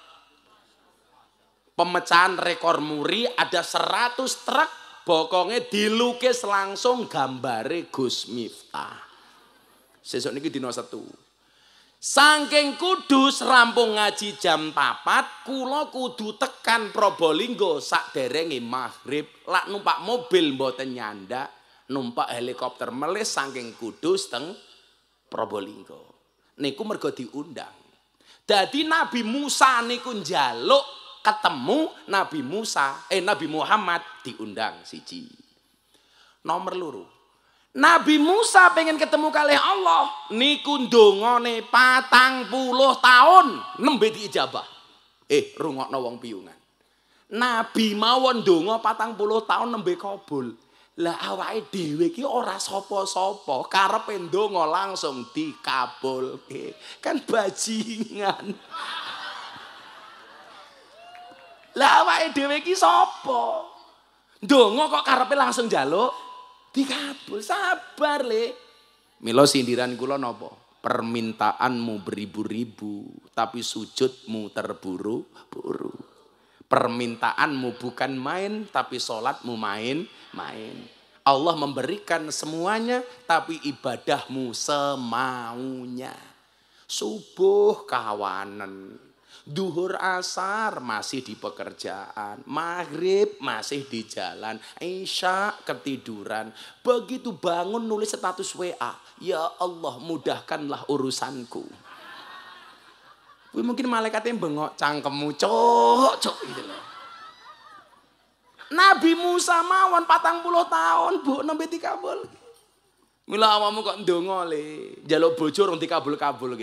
pemecahan rekor muri ada 100 truk bokongnya dilukis langsung gambare Gus Miftah. Sesuk niki dina satu. Sangking Kudus rampung ngaji jam papat, kulo kudu tekan Probolinggo sak derengi maghrib. Lak numpak mobil mboten nyanda, numpak helikopter melis sangking Kudus teng Probolinggo. Niku mergo diundang. Jadi Nabi Musa niku njaluk ketemu Nabi Musa, eh Nabi Muhammad diundang siji. Nomor luru. Nabi Musa pengen ketemu kali Allah. Niku ndungone patang puluh tahun. Nembe diijabah. Eh rungok wong piungan. Nabi mawon ndungo patang puluh tahun nembe kabul. Lah awake dhewe iki ora sapa-sapa, karepe ndonga langsung dikabulke. Kan bajingan. Lah awake dhewe iki sapa? Ndonga kok karepe langsung jaluk dikabul. Sabar le. Milo sindiran kula napa? Permintaanmu beribu-ribu, tapi sujudmu terburu-buru. Permintaanmu bukan main, tapi sholatmu main-main. Allah memberikan semuanya, tapi ibadahmu semaunya. Subuh kawanan, Duhur asar masih di pekerjaan, maghrib masih di jalan, isya ketiduran. Begitu bangun nulis status WA, ya Allah mudahkanlah urusanku. mungkin malaikatnya bengok cangkemmu cok cok gitu Nabi Musa mawon patang puluh tahun bu di dikabul. Mila awamu kok ndongo le, jaluk bojo rong dikabul-kabul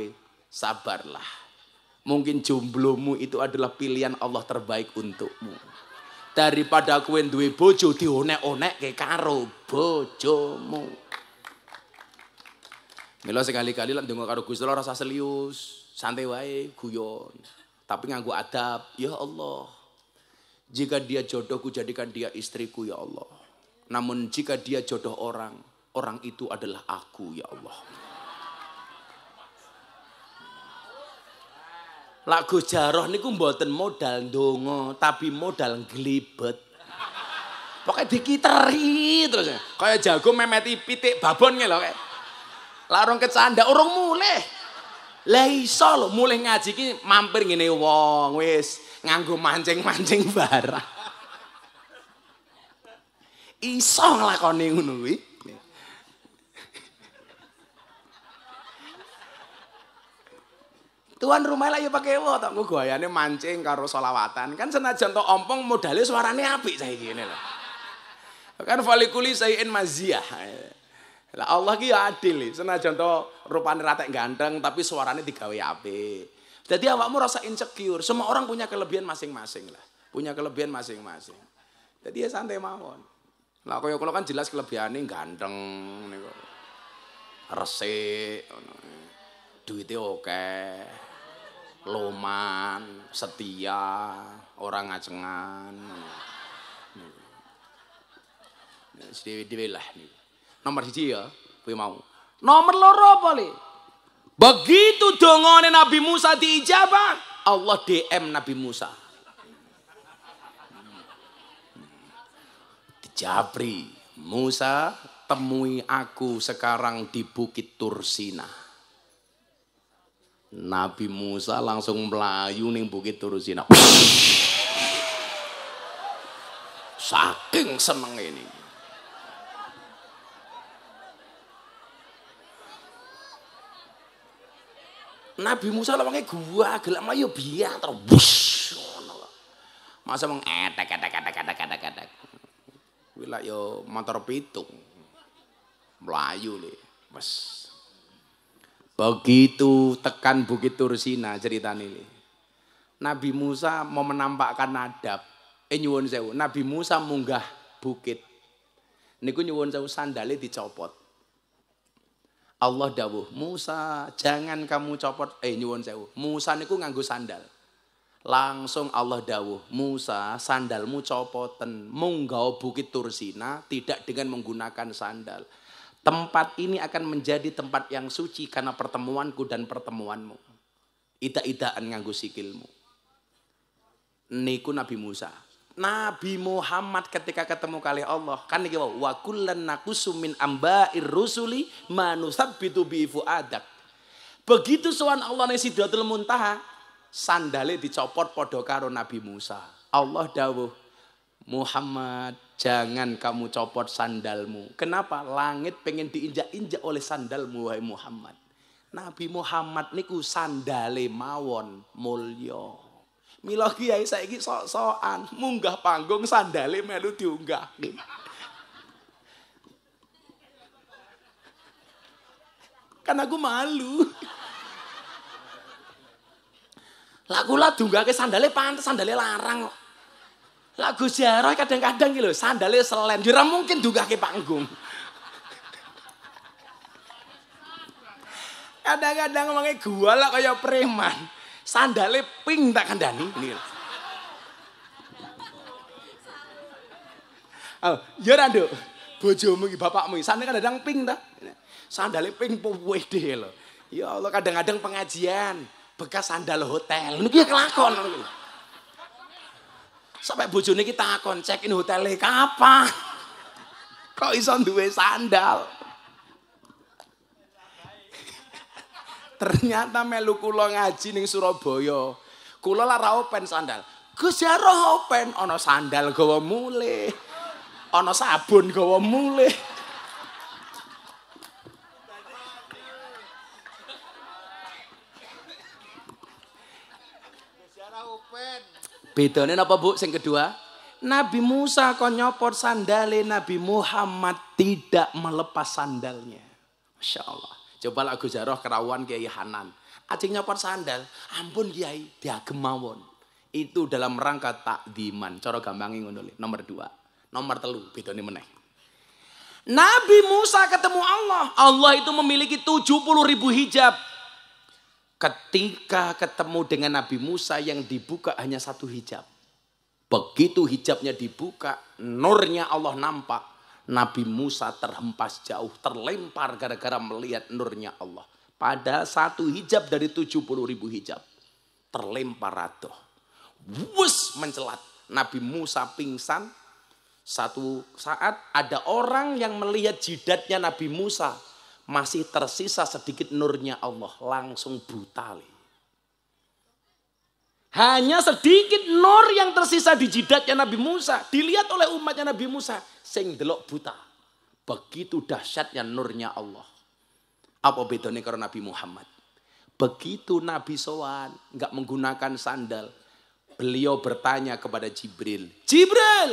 Sabarlah. Mungkin jomblomu itu adalah pilihan Allah terbaik untukmu. Daripada kue duwe bojo dionek-onek ke karo bojomu. Milo sekali-kali lah donga karo gusul rasa selius santai wae, guyon. Tapi nganggu adab, ya Allah. Jika dia jodohku jadikan dia istriku ya Allah. Namun jika dia jodoh orang, orang itu adalah aku ya Allah. Lagu jaroh niku mboten modal ndonga, tapi modal glibet. Pokoke dikiteri terus. Kaya jago memeti pitik babon ngene lho kae. Larung kecanda urung oh, mulih. Lah iso lho mulih ngaji ki mampir ngene wong wis nganggo mancing-mancing barang. Iso nglakoni ngono kuwi. Tuan rumah lah ya pakai wo, tak ini mancing karo solawatan. Kan senajan to ompong modalnya suaranya api saya gini loh. Kan falikuli in maziah. Lah Allah ki ya adil adil, senajan to rupane rata ganteng tapi suaranya digawe api. Jadi awakmu rasa insecure, semua orang punya kelebihan masing-masing lah. Punya kelebihan masing-masing. Jadi ya santai mawon. Lah kaya kalau kan jelas kelebihannya ganteng Resik duitnya oke Okay loman, setia, orang ngacengan. Dewi-dewi lah nih. Nomor siji ya, gue mau. Nomor loro apa li? Begitu dongone Nabi Musa diijabah, Allah DM Nabi Musa. Dijabri, Musa temui aku sekarang di Bukit Tursina. Nabi Musa langsung melayu ning bukit Turusina. Saking seneng ini. Nabi Musa lawange gua gelak melayu biar terbus. Masa mung etek etek etek etek etek etek. Wilak yo motor pitung. Melayu le. Wes Begitu tekan Bukit Tursina cerita ini. Nabi Musa mau menampakkan adab. Eh nyuwun sewu, Nabi Musa munggah bukit. Niku nyuwun sewu sandale dicopot. Allah dawuh, Musa jangan kamu copot. Eh nyuwun sewu, Musa niku nganggo sandal. Langsung Allah dawuh, Musa sandalmu copoten. Munggah Bukit Tursina tidak dengan menggunakan sandal tempat ini akan menjadi tempat yang suci karena pertemuanku dan pertemuanmu. Ita-itaan nganggu sikilmu. Niku Nabi Musa. Nabi Muhammad ketika ketemu kali Allah kan niki wau wa kullan min amba'ir rusuli manusabbitu bi fuadak. Begitu sowan Allah ning Sidratul Muntaha, sandale dicopot padha karo Nabi Musa. Allah dawuh, Muhammad, jangan kamu copot sandalmu. Kenapa? Langit pengen diinjak-injak oleh sandalmu, wahai Muhammad. Nabi Muhammad niku sandale mawon mulyo. Milo kiai saiki sok-sokan munggah panggung sandale melu diunggah. Karena aku malu. lagu Lah kula ke sandale pantas, sandale larang kok. Lagu ziarah kadang-kadang gitu sandalnya selen, dira mungkin juga ke panggung. Kadang-kadang mangai gua lah kayak preman. Sandalnya pink tak kandani. Ini Oh, ya rando. Bojomu iki bapakmu, sandalnya kadang-kadang ping Sandalnya pink ping deh loh. Ya Allah kadang-kadang pengajian bekas sandal hotel. nugi ya kelakon sampai bojone kita takon cek in hotelnya kapan kok iso duwe sandal ternyata melu kula ngaji ning Surabaya kula lara open sandal Gus ya open ono sandal gawa muleh. ono sabun gawa muleh. Bedanya apa bu? Yang kedua, Nabi Musa kok nyopot sandale, Nabi Muhammad tidak melepas sandalnya. Masya Allah. Coba lagu jaroh kerawan Kiai Hanan. Acing nyopot sandal, ampun Kiai, dia gemawon. Itu dalam rangka takdiman. Coro gampangin ngono Nomor dua. Nomor telu, bedanya meneh. Nabi Musa ketemu Allah. Allah itu memiliki 70 ribu hijab. Ketika ketemu dengan Nabi Musa yang dibuka hanya satu hijab. Begitu hijabnya dibuka, nurnya Allah nampak. Nabi Musa terhempas jauh, terlempar gara-gara melihat nurnya Allah. Pada satu hijab dari 70 ribu hijab. Terlempar rato. Wus mencelat. Nabi Musa pingsan. Satu saat ada orang yang melihat jidatnya Nabi Musa masih tersisa sedikit nurnya Allah langsung buta. Hanya sedikit nur yang tersisa di jidatnya Nabi Musa. Dilihat oleh umatnya Nabi Musa. Sing delok buta. Begitu dahsyatnya nurnya Allah. Apa bedanya karena Nabi Muhammad? Begitu Nabi Soan nggak menggunakan sandal. Beliau bertanya kepada Jibril. Jibril,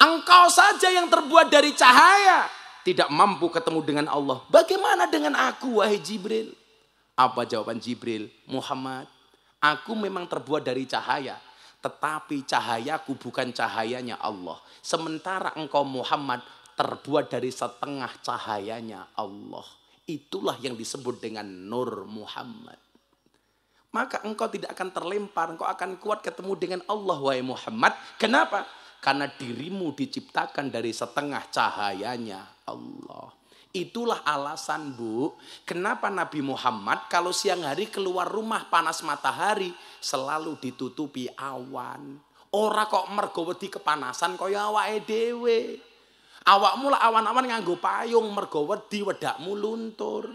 engkau saja yang terbuat dari cahaya tidak mampu ketemu dengan Allah. Bagaimana dengan aku wahai Jibril? Apa jawaban Jibril? Muhammad, aku memang terbuat dari cahaya. Tetapi cahayaku bukan cahayanya Allah. Sementara engkau Muhammad terbuat dari setengah cahayanya Allah. Itulah yang disebut dengan Nur Muhammad. Maka engkau tidak akan terlempar, engkau akan kuat ketemu dengan Allah wahai Muhammad. Kenapa? Karena dirimu diciptakan dari setengah cahayanya Allah. Itulah alasan Bu, kenapa Nabi Muhammad kalau siang hari keluar rumah panas matahari selalu ditutupi awan. Ora kok mergawati kepanasan kepanasan kaya awake edewe. Awakmu lah awan-awan nganggo payung mergawati wedakmu luntur.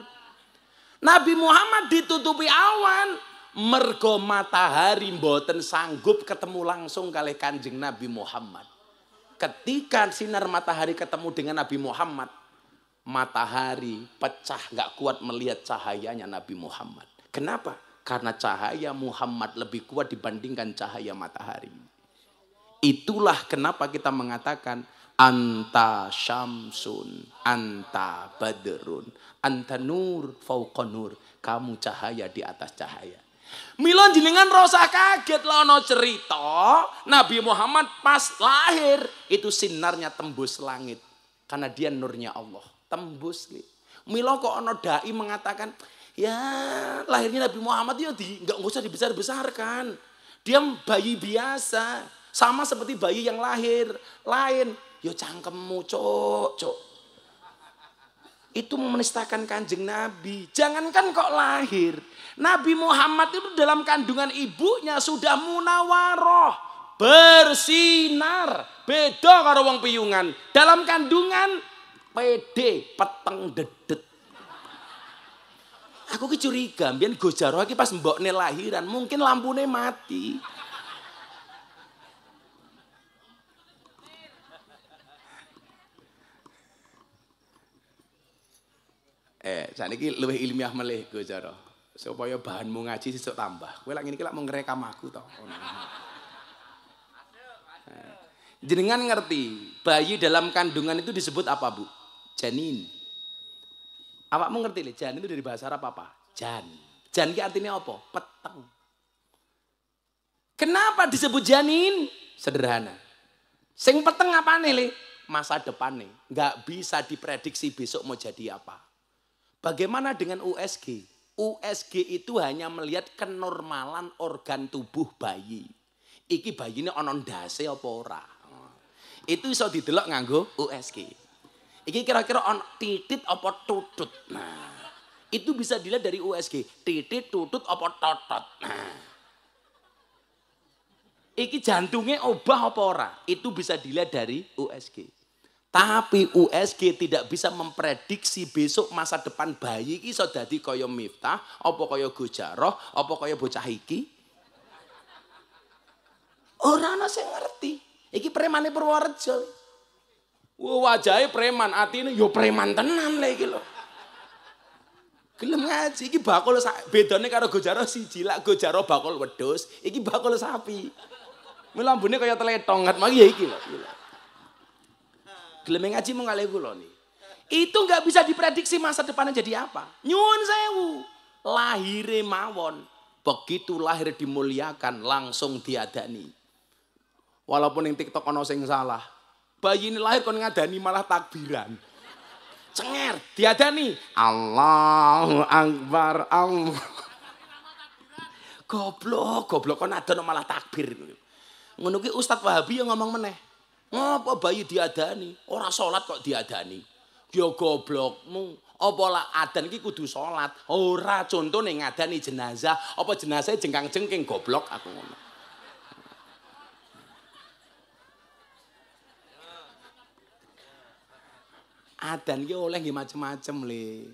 Nabi Muhammad ditutupi awan, mergo matahari mboten sanggup ketemu langsung kali kanjeng Nabi Muhammad. Ketika sinar matahari ketemu dengan Nabi Muhammad, matahari pecah gak kuat melihat cahayanya Nabi Muhammad. Kenapa? Karena cahaya Muhammad lebih kuat dibandingkan cahaya matahari. Itulah kenapa kita mengatakan anta syamsun, anta badrun, anta nur fauqa Kamu cahaya di atas cahaya. Mila jenengan rasa kaget lono cerita Nabi Muhammad pas lahir itu sinarnya tembus langit karena dia nurnya Allah tembus nih. Milo kok ono dai mengatakan ya lahirnya Nabi Muhammad ya di nggak usah dibesar besarkan dia bayi biasa sama seperti bayi yang lahir lain yo ya, cangkemmu cok cok itu menistakan kanjeng Nabi jangankan kok lahir Nabi Muhammad itu dalam kandungan ibunya sudah munawaroh, bersinar, beda karo wong piyungan. Dalam kandungan PD peteng dedet. Aku ki curiga, mbiyen Gojaroh ki pas mbokne lahiran, mungkin lampune mati. Eh, saniki luwih ilmiah melih gojaro supaya bahanmu ngaji sesuk tambah. Kowe lak ngene iki lak mung ngerekam aku to. Jenengan ngerti, bayi dalam kandungan itu disebut apa, Bu? Janin. Awakmu ngerti le, janin itu dari bahasa Arab apa? Jan. Jan ki artinya apa? Peteng. Kenapa disebut janin? Sederhana. Sing peteng apa nih, Le? Masa depan nih. Gak bisa diprediksi besok mau jadi apa. Bagaimana dengan USG? USG itu hanya melihat kenormalan organ tubuh bayi. Iki ini onon dasi apa ora. Itu bisa didelok nganggo USG. Iki kira-kira on titit apa tutut. Nah, itu bisa dilihat dari USG. Titit, tutut apa totot. Nah. Iki jantungnya obah apa ora? Itu bisa dilihat dari USG. Tapi USG tidak bisa memprediksi besok masa depan bayi iki iso dadi kaya Miftah, opo koyo Gujaroh, opo koyo bocah iki. Orang ana sing ngerti. Iki premane Purworejo. Wah, wajahe preman, atine yo ya preman tenan lho iki lho. Gelem ngaji iki bakul bedane karo gojaroh siji lak gojaroh bakul wedhus, iki bakul sapi. Melambune kaya teletong, ngat ya iki lho gelem ngaji mung gue loh nih. Itu nggak bisa diprediksi masa depannya jadi apa. Nyuwun sewu. Lahire mawon. Begitu lahir dimuliakan langsung diadani. Walaupun yang TikTok ono sing salah. Bayi ini lahir kon ngadani malah takbiran. Cenger, diadani. Allah, Akbar, Allah. Goblok, goblok kon ada, malah takbir. Ngono ki Ustaz Wahabi yang ngomong meneh. Ngapa bayi diadani? Ora salat kok diadani? Ya goblokmu. Apa lak adan iki kudu salat? Ora contone ngadani jenazah, apa jenazahe jengkang-jengking goblok aku ngono. Adan iki oleh nggih macam-macam le.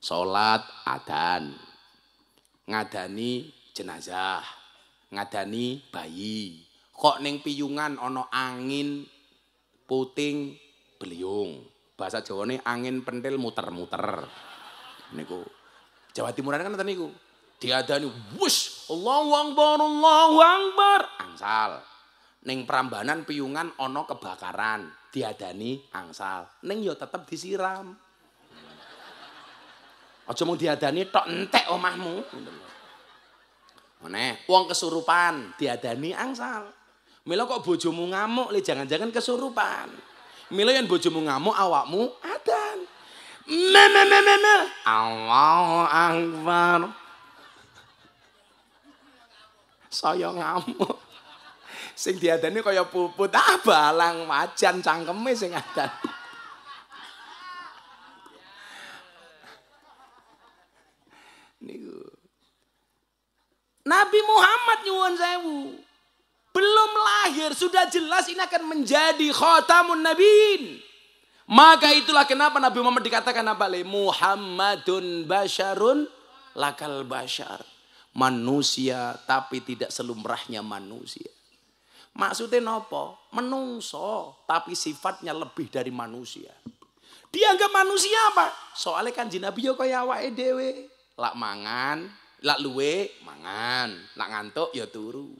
Salat adan. Ngadani jenazah, ngadani bayi. Kok neng piyungan ono angin puting beliung. Bahasa Jawa nih angin pentil muter-muter. Niku Jawa Timuran kan nanti niku. Diadani wush, Allahu Akbar, Allahu bor Angsal. neng perambanan piyungan ono kebakaran, diadani angsal. neng yo ya tetep disiram. Aja mung diadani tok entek omahmu. oneh uang kesurupan diadani angsal. Mila kok bojomu ngamuk le jangan-jangan kesurupan. Mila yang bojomu ngamuk awakmu adan. me Allahu Akbar. Saya ngamuk. Sing diadani kaya puput ah balang wajan cangkeme sing adan. Nabi Muhammad nyuwun sewu belum lahir sudah jelas ini akan menjadi khotamun nabiin. Maka itulah kenapa Nabi Muhammad dikatakan apa? Muhammadun basyarun lakal basyar. Manusia tapi tidak selumrahnya manusia. Maksudnya nopo? Menungso tapi sifatnya lebih dari manusia. dia Dianggap manusia apa? Soalnya kan jinabi yo kaya awake dhewe. Lak mangan, lak luwe mangan, lak ngantuk ya turu.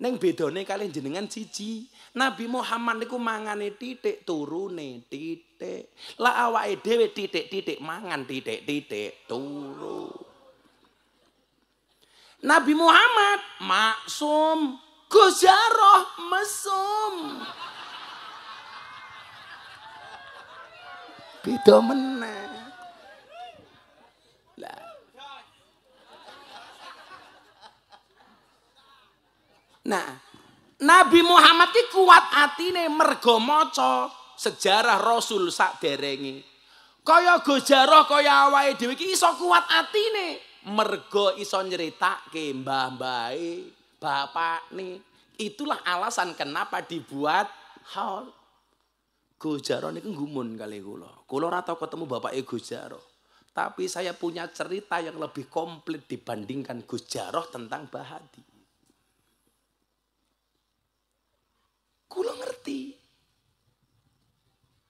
Neng bedone kali jenengan siji. Nabi Muhammad niku mangane titik turune titik. Lah awake dhewe titik-titik mangan titik-titik turu. Nabi Muhammad maksum gojaroh mesum. Beda meneh. Nah, Nabi Muhammad ki kuat atine mergo maca sejarah Rasul sak derenge. Kaya gojaroh kaya awake dhewe ki iso kuat atine mergo iso nyeritake mbah bapak nih Itulah alasan kenapa dibuat haul. Gojaro niku gumun kali kula. Kula ora tau ketemu bapake Gojaro. Tapi saya punya cerita yang lebih komplit dibandingkan gojaroh tentang Bahadi. Kulo ngerti.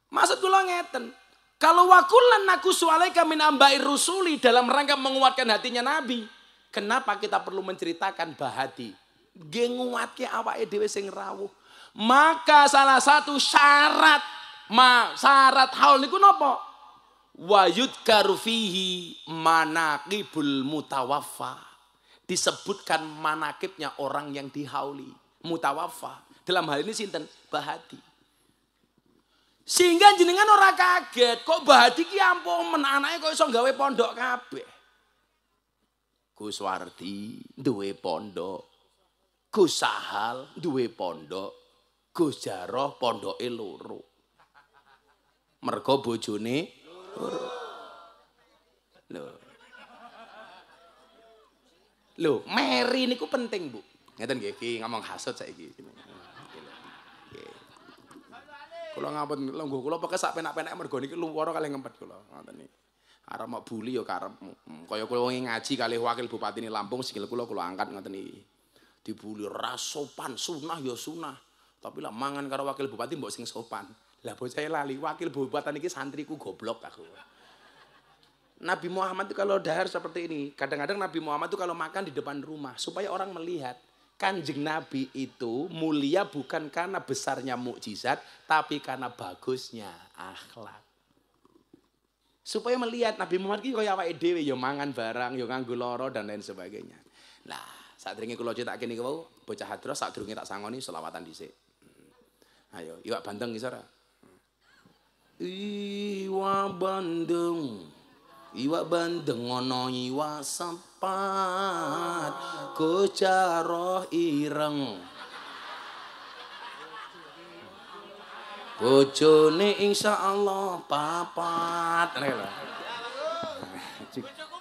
Maksud kulo ngeten. Kalau wakulan aku sualaika min ambai rusuli dalam rangka menguatkan hatinya Nabi. Kenapa kita perlu menceritakan bahati? Genguatke awake dhewe sing rawuh. Maka salah satu syarat ma, syarat haul niku nopo? Wayud karufihi manakibul mutawafa. Disebutkan manakibnya orang yang dihauli. Mutawafa. Dalam hal ini sinten Bahati. Sehingga jenengan orang kaget, kok Bahati ki ampun men anake kok iso gawe pondok kabeh. Wardi duwe pondok. Gus Sahal duwe pondok. Gus Jaroh pondoke loro. Mergo bojone loro. Lho. mary ini niku penting, Bu. Ngeten nggih, ngomong hasut saiki. Kula ngampun lungguh kula pokoke sak penak-penak mergo niki luwara kali ngempet kula. Ngoten niki. Arep mau buli ya karepmu. Kaya kula ngaji kali wakil bupati Lampung sikil kula kula angkat ngoten niki. Dibuli rasopan sopan, sunah ya sunah. Tapi lah mangan karo wakil bupati mbok sing sopan. Lah bocah e lali wakil bupati iki santriku goblok aku. Nabi Muhammad itu kalau dahar seperti ini, kadang-kadang Nabi Muhammad itu kalau makan di depan rumah supaya orang melihat. Kanjeng Nabi itu mulia bukan karena besarnya mukjizat, tapi karena bagusnya akhlak. Supaya melihat Nabi Muhammad itu kayak awake dhewe ya mangan barang, ya nganggo loro dan lain sebagainya. Nah, saat ringi kula cetake kini kau bocah hadros ringi tak sangoni selawatan dice hmm. Ayo, iwak bandeng iso ora? Iwak bandeng. Iwa bandeng ono iwa sempat Kucaroh ireng Bojone insya Allah papat nah, Bojoku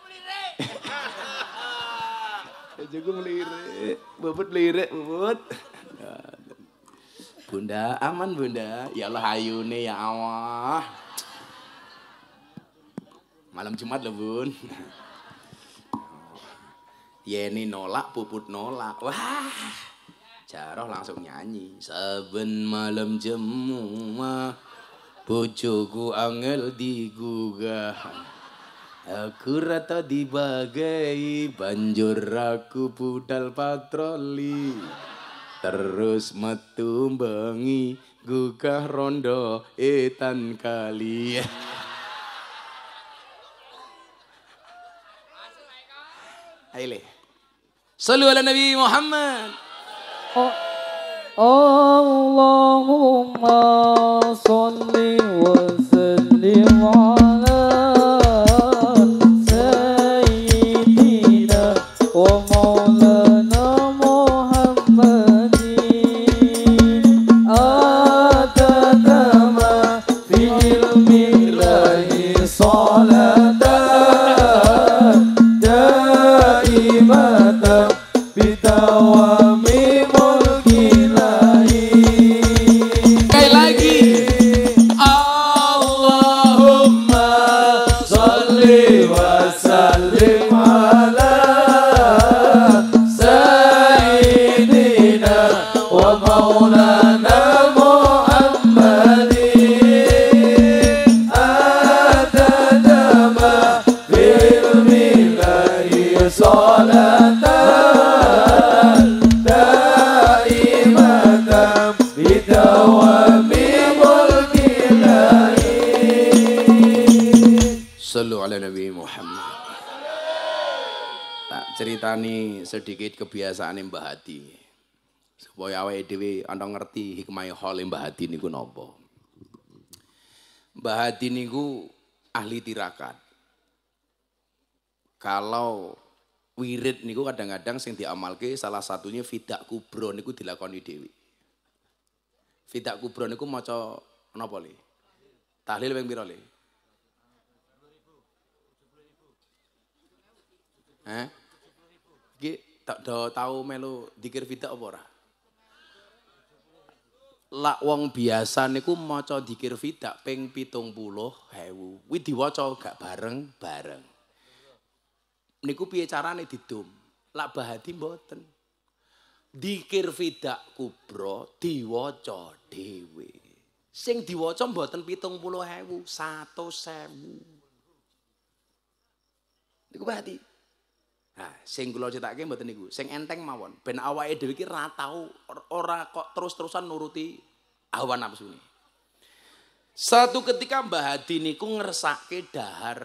melirik bubut melirik bubut. Bunda aman bunda Ya Allah hayune ya Allah Malam Jumat loh bun. Yeni ya, nolak, puput nolak. Wah, Jaroh langsung nyanyi. Saben malam jemumah, pucuku angel digugah. Aku rata dibagai banjur aku pudal patroli. Terus metumbangi gugah rondo etan kali. إليه صلوا على النبي محمد اللهم صل وسلم على ceritani sedikit kebiasaan Mbah Hadi. Supaya Dewi, Anda anda ngerti hikmah hal e Mbah Hadi niku napa. Mbah Hadi niku ahli tirakat. Kalau wirid niku kadang-kadang sing diamalke salah satunya fidak kubro niku dilakoni Dewi. Fidak kubro niku maca nopo le? Tahlil yang biro le? Eh? Ki tak tahu melu dikir bidak apa ora? Lak wong biasa niku maca dikir bidak ping 70.000. Kuwi diwaca gak bareng-bareng. Niku piye carane didum? Lak bahati mboten. Dikir bidak kubro diwaca dhewe. Sing diwaca mboten 70.000, 100.000. Niku bahati. Nah, sing kula cetake mboten niku, sing enteng mawon. Ben awake dhewe iki ora tau ora kok terus-terusan nuruti hawa nafsu ini. Satu ketika Mbah Hadi niku ngersake dahar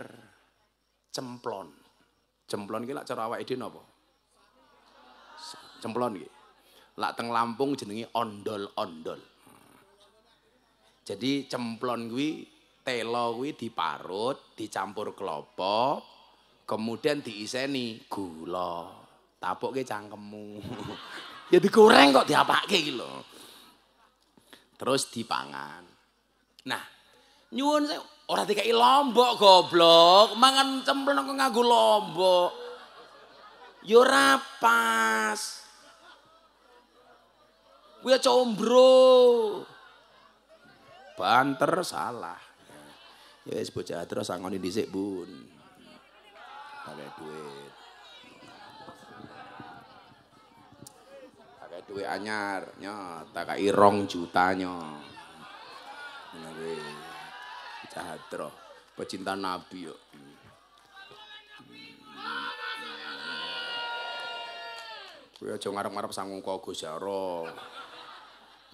cemplon. Cemplon iki lak cara awake dhewe napa? Cemplon iki. Lak teng Lampung jenenge ondol-ondol. Jadi cemplon kuwi telo kuwi diparut, dicampur kelopok. Kemudian diiseni gula. ke cangkemmu. ya digoreng kok diapake iki lho. Terus dipangan. Nah, nyuwun saya ora dikai lombok goblok, mangan cemplon kok nganggo lombok. Yo ya rapas. Kuwi combro. Banter salah. Ya wis bocah terus sangoni dhisik, Bun. Ada duit. Tak ada duit anyar, nyo. Tak ada irong juta nyo. Cahatro, pecinta nabi yuk. Kau aja ngarep-ngarep sanggung kau gosaro.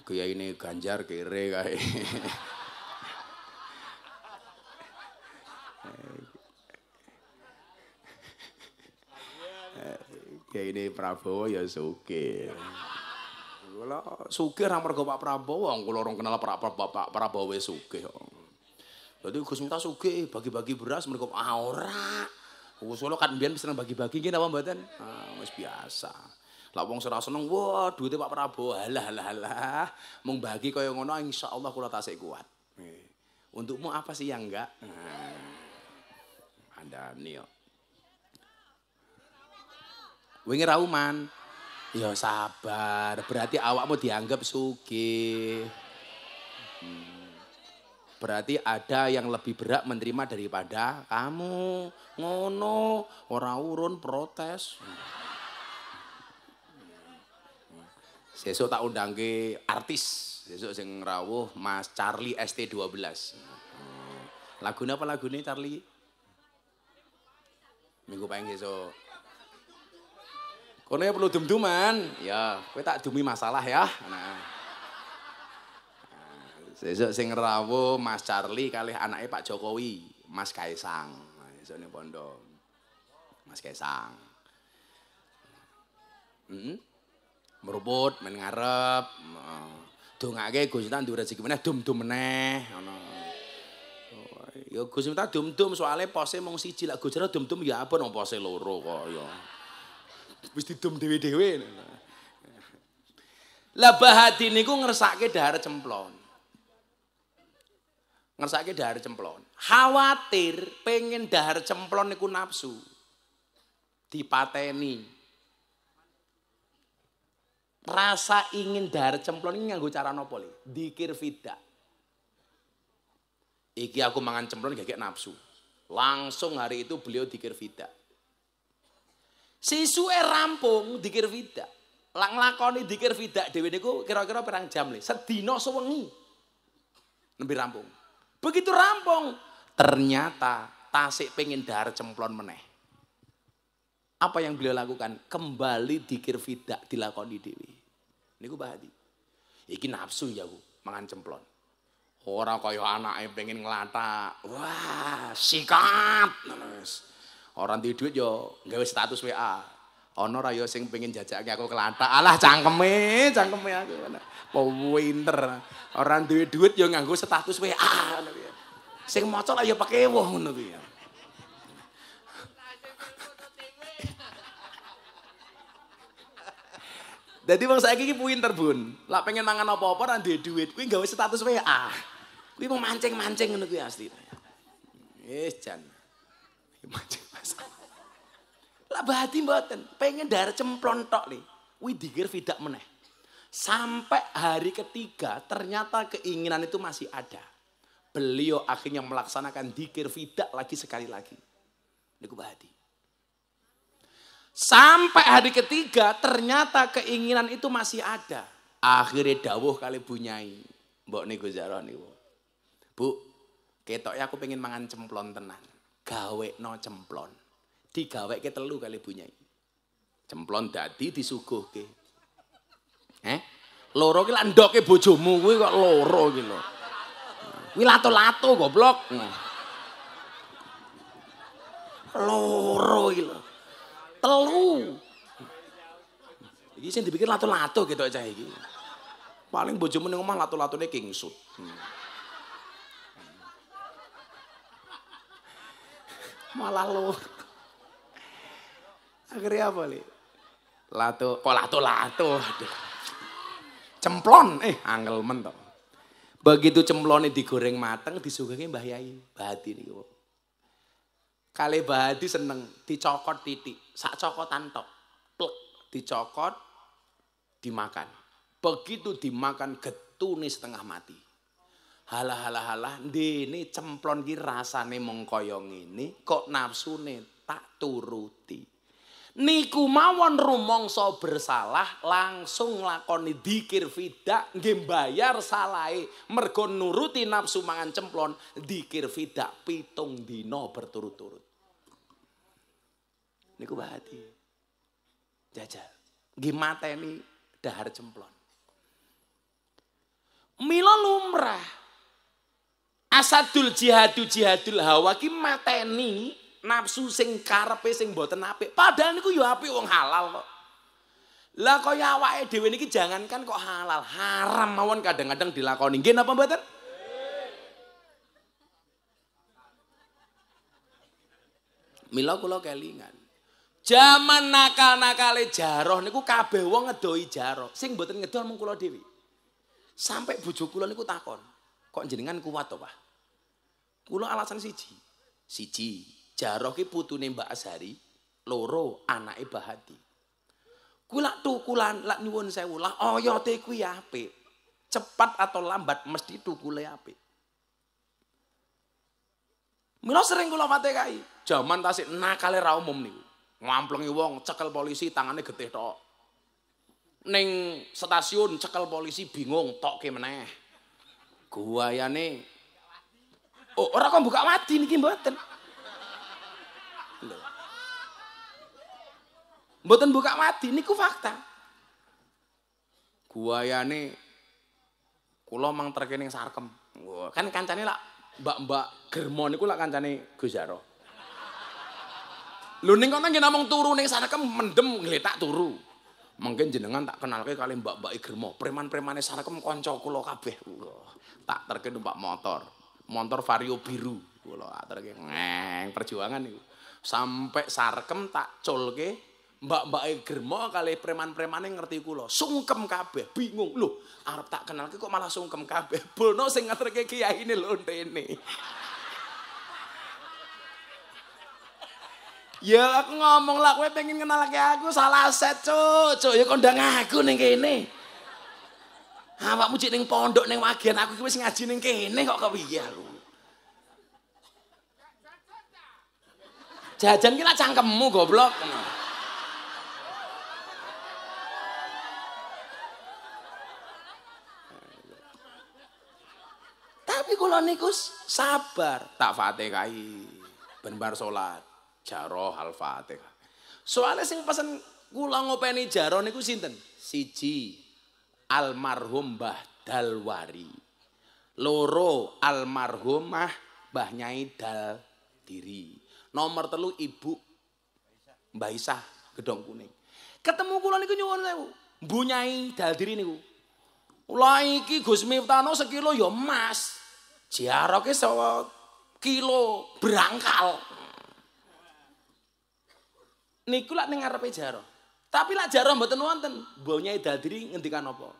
Kaya ini ganjar kere kaya. kayak ini Prabowo ya suke, Kula suke ra mergo Pak Prabowo, kula orang kenal Pak Prabowo, Pak Prabowo suke. Jadi Dadi Gus Miftah suke bagi-bagi beras mergo aura, ah, ora. Solo kan mbiyen seneng bagi-bagi nggih apa mboten? Ah wis biasa. Lah wong ora seneng, wah duwite Pak Prabowo. halah halah, halah. Mung bagi kaya ngono insyaallah kula tasik kuat. Untukmu apa sih yang enggak? Nah, Anda nih Wingi rauman. Ya sabar, berarti awakmu dianggap suki. Hmm. Berarti ada yang lebih berat menerima daripada kamu. Ngono, orang urun protes. Sesuk tak undang ke artis. Sesuk sing rawuh Mas Charlie ST12. Lagunya apa lagunya Charlie? Minggu pengen sesuk. Kono ya perlu dum-duman. Ya, kowe tak dumi masalah ya. Nah. Sesuk nah, sing rawo Mas Charlie kali anaknya Pak Jokowi, Mas Kaisang. Sesuk nah, ning pondok. Mas Kaisang. Heeh. -hmm. Merubut, men ngarep. Nah. Dongake Gus Tan duwe rezeki meneh dum-dum meneh ngono. Oh, ya Gus Tan dum-dum soalnya pose mung siji lak Tan dum-dum ya apa nang pose loro kok ya wis didum dhewe-dhewe. Lah bahati niku ngersake dahar cemplon. Ngersake dahar cemplon. Khawatir pengen dahar cemplon niku nafsu. Dipateni. Rasa ingin dahar cemplon ini nganggo cara nopo li? Dikir fida. Iki aku mangan cemplon gak nafsu. Langsung hari itu beliau dikir fida. Sisuke rampung dikir vidak. Lang lakoni dikir vidak Dewi niku kira-kira perang jam li. Sedino sewengi. Nambi rampung. Begitu rampung, ternyata tasik pengen dar cemplon meneh. Apa yang beliau lakukan? Kembali dikir vidak dilakoni Dewi. Niku bahati. Iki nafsu ya, Bu, mangan cemplon. Orang kaya anaknya pengen ngelata. Wah, sikat. Orang di duit yo gawe status WA. ono ra yo sing pengin jajakke aku kelantak. Alah cangkeme, cangkeme aku. Apa winter. Orang duit duit yo nganggo status WA Sing maca lah yo pake woh ngono kuwi. Jadi bang saya kiki pinter, Bun. Lah pengen mangan apa-apa ra duwe duit, kuwi gawe status WA. Kui mau mancing-mancing ngono kuwi asli. Eh jan. Mancing. Lah bahati mboten, pengen darah cemplon tok li. Widiger tidak meneh. Sampai hari ketiga ternyata keinginan itu masih ada. Beliau akhirnya melaksanakan dikir tidak lagi sekali lagi. Niku bahati. Sampai hari ketiga ternyata keinginan itu masih ada. Akhirnya dawuh kali bunyai. Mbok niku jaron nih. Bu, ketoknya aku pengen mangan cemplon tenang Gawe no cemplon. ke telu kali bunyai. Cemplon dadi disuguhke. Eh? Loro ke landok ke bojomu gue kok loro gitu, Wih lato-lato goblok. Loro iki Telu. Iki sih dibikin lato-lato gitu aja, iki. Paling bojomu ning lato lato-latone kingsut. Hmm. malah lu. Akhirnya apa, Li? latu kok lato-lato? Cemplon, eh angel mentok. Begitu cemplonnya digoreng mateng disuguhin Mbah Yai, Bahati nih, Kali Bahati seneng dicokot titik, sak cokotan tok. Plek, dicokot dimakan. Begitu dimakan getuni setengah mati halah halah halah di ini cemplon ki rasane mengkoyong ini, kok nafsu nih tak turuti niku mawon rumongso bersalah langsung lakoni dikir vidak gembayar bayar salahe mergo nuruti nafsu mangan cemplon dikir vidak pitung dino berturut-turut niku bahati jajal gimata ini dahar cemplon Milo lumrah Asadul jihadu jihadul hawa ki mateni nafsu sing karepe sing boten apik. Padahal niku yo ya apik wong halal kok. Lah kaya awake dhewe niki kan kok halal, haram mawon kadang-kadang dilakoni. Nggih napa mboten? Mila kula kelingan. Zaman nakal-nakale jaroh niku kabeh wong ngedohi jaroh. Sing mboten ngedol mung kula dhewe. Sampai bojo kula niku takon. Kok jenengan kuat toh Pak? kulo alasan siji. Siji, Jaroh ki putune Mbak Asari, loro anak hati. Bahati. Kula tukulan lak nyuwun oh yo oyote ya ape? Cepat atau lambat mesti kule ape? Mila sering kula watekai, jaman tasik nakale ra umum niku. Ngamplengi wong, cekel polisi tangane getih tok. Neng stasiun cekel polisi bingung tokke meneh nih. Oh, orang kok buka mati nih mboten. Mboten buka mati ku fakta. nih, kulo mang terkene sarkem. kan kancane lah, mbak-mbak germo niku lah kancane Gusaro. luning kau kono namung turu neng sarkem mendem ngelita turu. mungkin jenengan tak kenal kayak mbak mbak igermo preman premane sarakem konco kulo kabeh kulo tak terkait numpak motor motor vario biru kulo tak neng perjuangan itu sampai sarkem tak col mbak mbak igermo kali preman premane ngerti kulo sungkem kabeh bingung lu arab tak kenal kok malah sungkem kabeh bolno sing ngatur kayak kiai ini lonte ini Ya aku ngomong lah, gue pengen kenal lagi aku salah set cuk, cuk ya kondang aku ini. kene. Awakmu cek pondok ning wagen aku ki wis ngaji ning kene kok iya lu. Jajan kita cangkemmu goblok. Tapi kalau Nikus sabar, tak Fatihah benbar bar jaroh al fatihah soalnya sing pesen kula ngopeni jaroh niku sinten siji almarhum bah dalwari loro almarhumah bah nyai dal diri nomor telu ibu mbah isah gedong kuning ketemu kula niku nyuwun sewu mbunyai dal diri niku kula iki Gus Miftano sekilo ya mas. jaroke sewa kilo berangkal niku lak ning ngarepe jaro. Tapi lak jaro mboten wonten, mbonyae dadri ngendikan apa?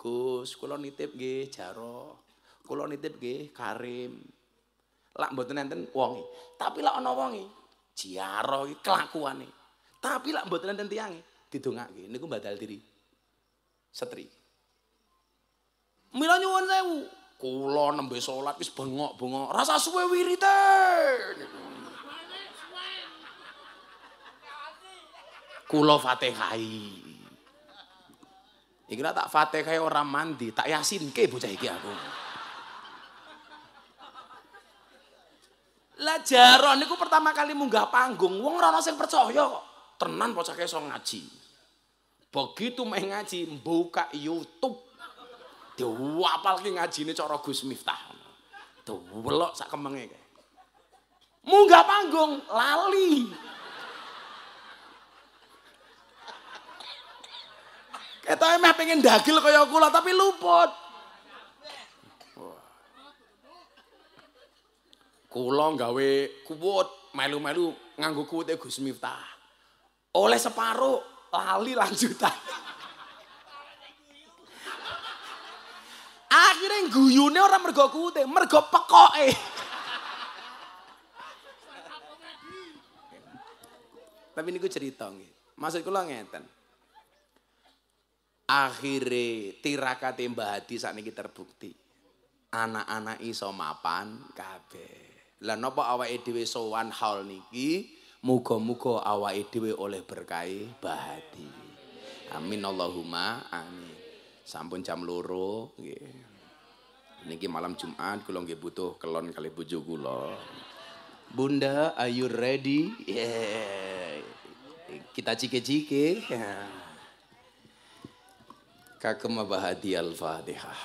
Gus, kula nitip nggih jaro. Kula nitip nggih Karim. Lak mboten enten wonge. Tapi lak ana wonge, jaro iki kelakuane. Tapi lak mboten enten tiyang didongake niku badal diri. Setri. Mila nyuwun sewu, kula nembe salat wis bengok-bengok, rasa suwe wirite. Niku. kulo Fatihai. Iki tak Fatihai orang mandi, tak yasin ke bocah iki aku. Lah jaron niku pertama kali munggah panggung, wong ora sing percaya kok. Tenan bocah iso ngaji. Begitu meh ngaji, buka YouTube. ki ngajine cara Gus Miftah. tuh sak kemenge. Munggah panggung lali. Ketoke eh, emeh pengen dagil kaya kula tapi luput. Kula gawe kuwut, melu-melu nganggo kuwute Gus Miftah. Oleh separuh lali lanjutan. Akhirnya guyune ora mergo kuwute, mergo pekoke. Tapi niku cerita nggih. Maksud kula ngeten akhirnya tirakate Mbah saat ini terbukti. Anak-anak iso mapan kabeh. Lah nopo awa so sowan hall niki? muko mugo awa edwe oleh berkai bahati Amin Allahumma amin. Sampun jam loro Niki malam Jumat kula nggih butuh kelon kali bojo kula. Bunda, are you ready? Yeah. Kita cike-cike. Yeah kagem mabahati al-Fatihah.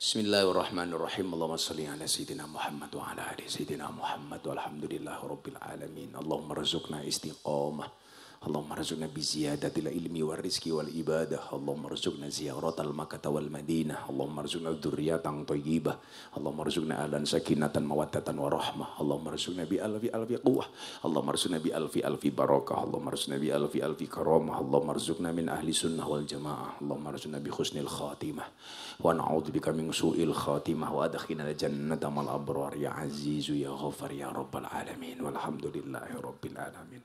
Bismillahirrahmanirrahim. Allahumma salli ala sayyidina Muhammad wa ala ali sayyidina Muhammad. Walhamdulillahirabbil alamin. Allahumma rzuqna istiqamah Allah arzuqna bi ziyadatil ilmi wal rizqi wal ibadah. Allahumma arzuqna ziyaratal makata wal Madinah. Allah arzuqna dzurriatan tayyibah Allah arzuqna alan sakinatan mawaddatan wa rahmah. Allahumma arzuqna bi alfi alfi quwwah. Allahumma arzuqna bi alfi alfi barakah. Allah arzuqna bi alfi alfi karamah. Allah arzuqna min ahli sunnah wal jamaah. Allah arzuqna bi khusnil khatimah. Wa na'udhu bika min su'il khatimah wa la jannata mal abrar ya azizu ya ghafar ya rabbal alamin. Walhamdulillahi rabbil alamin.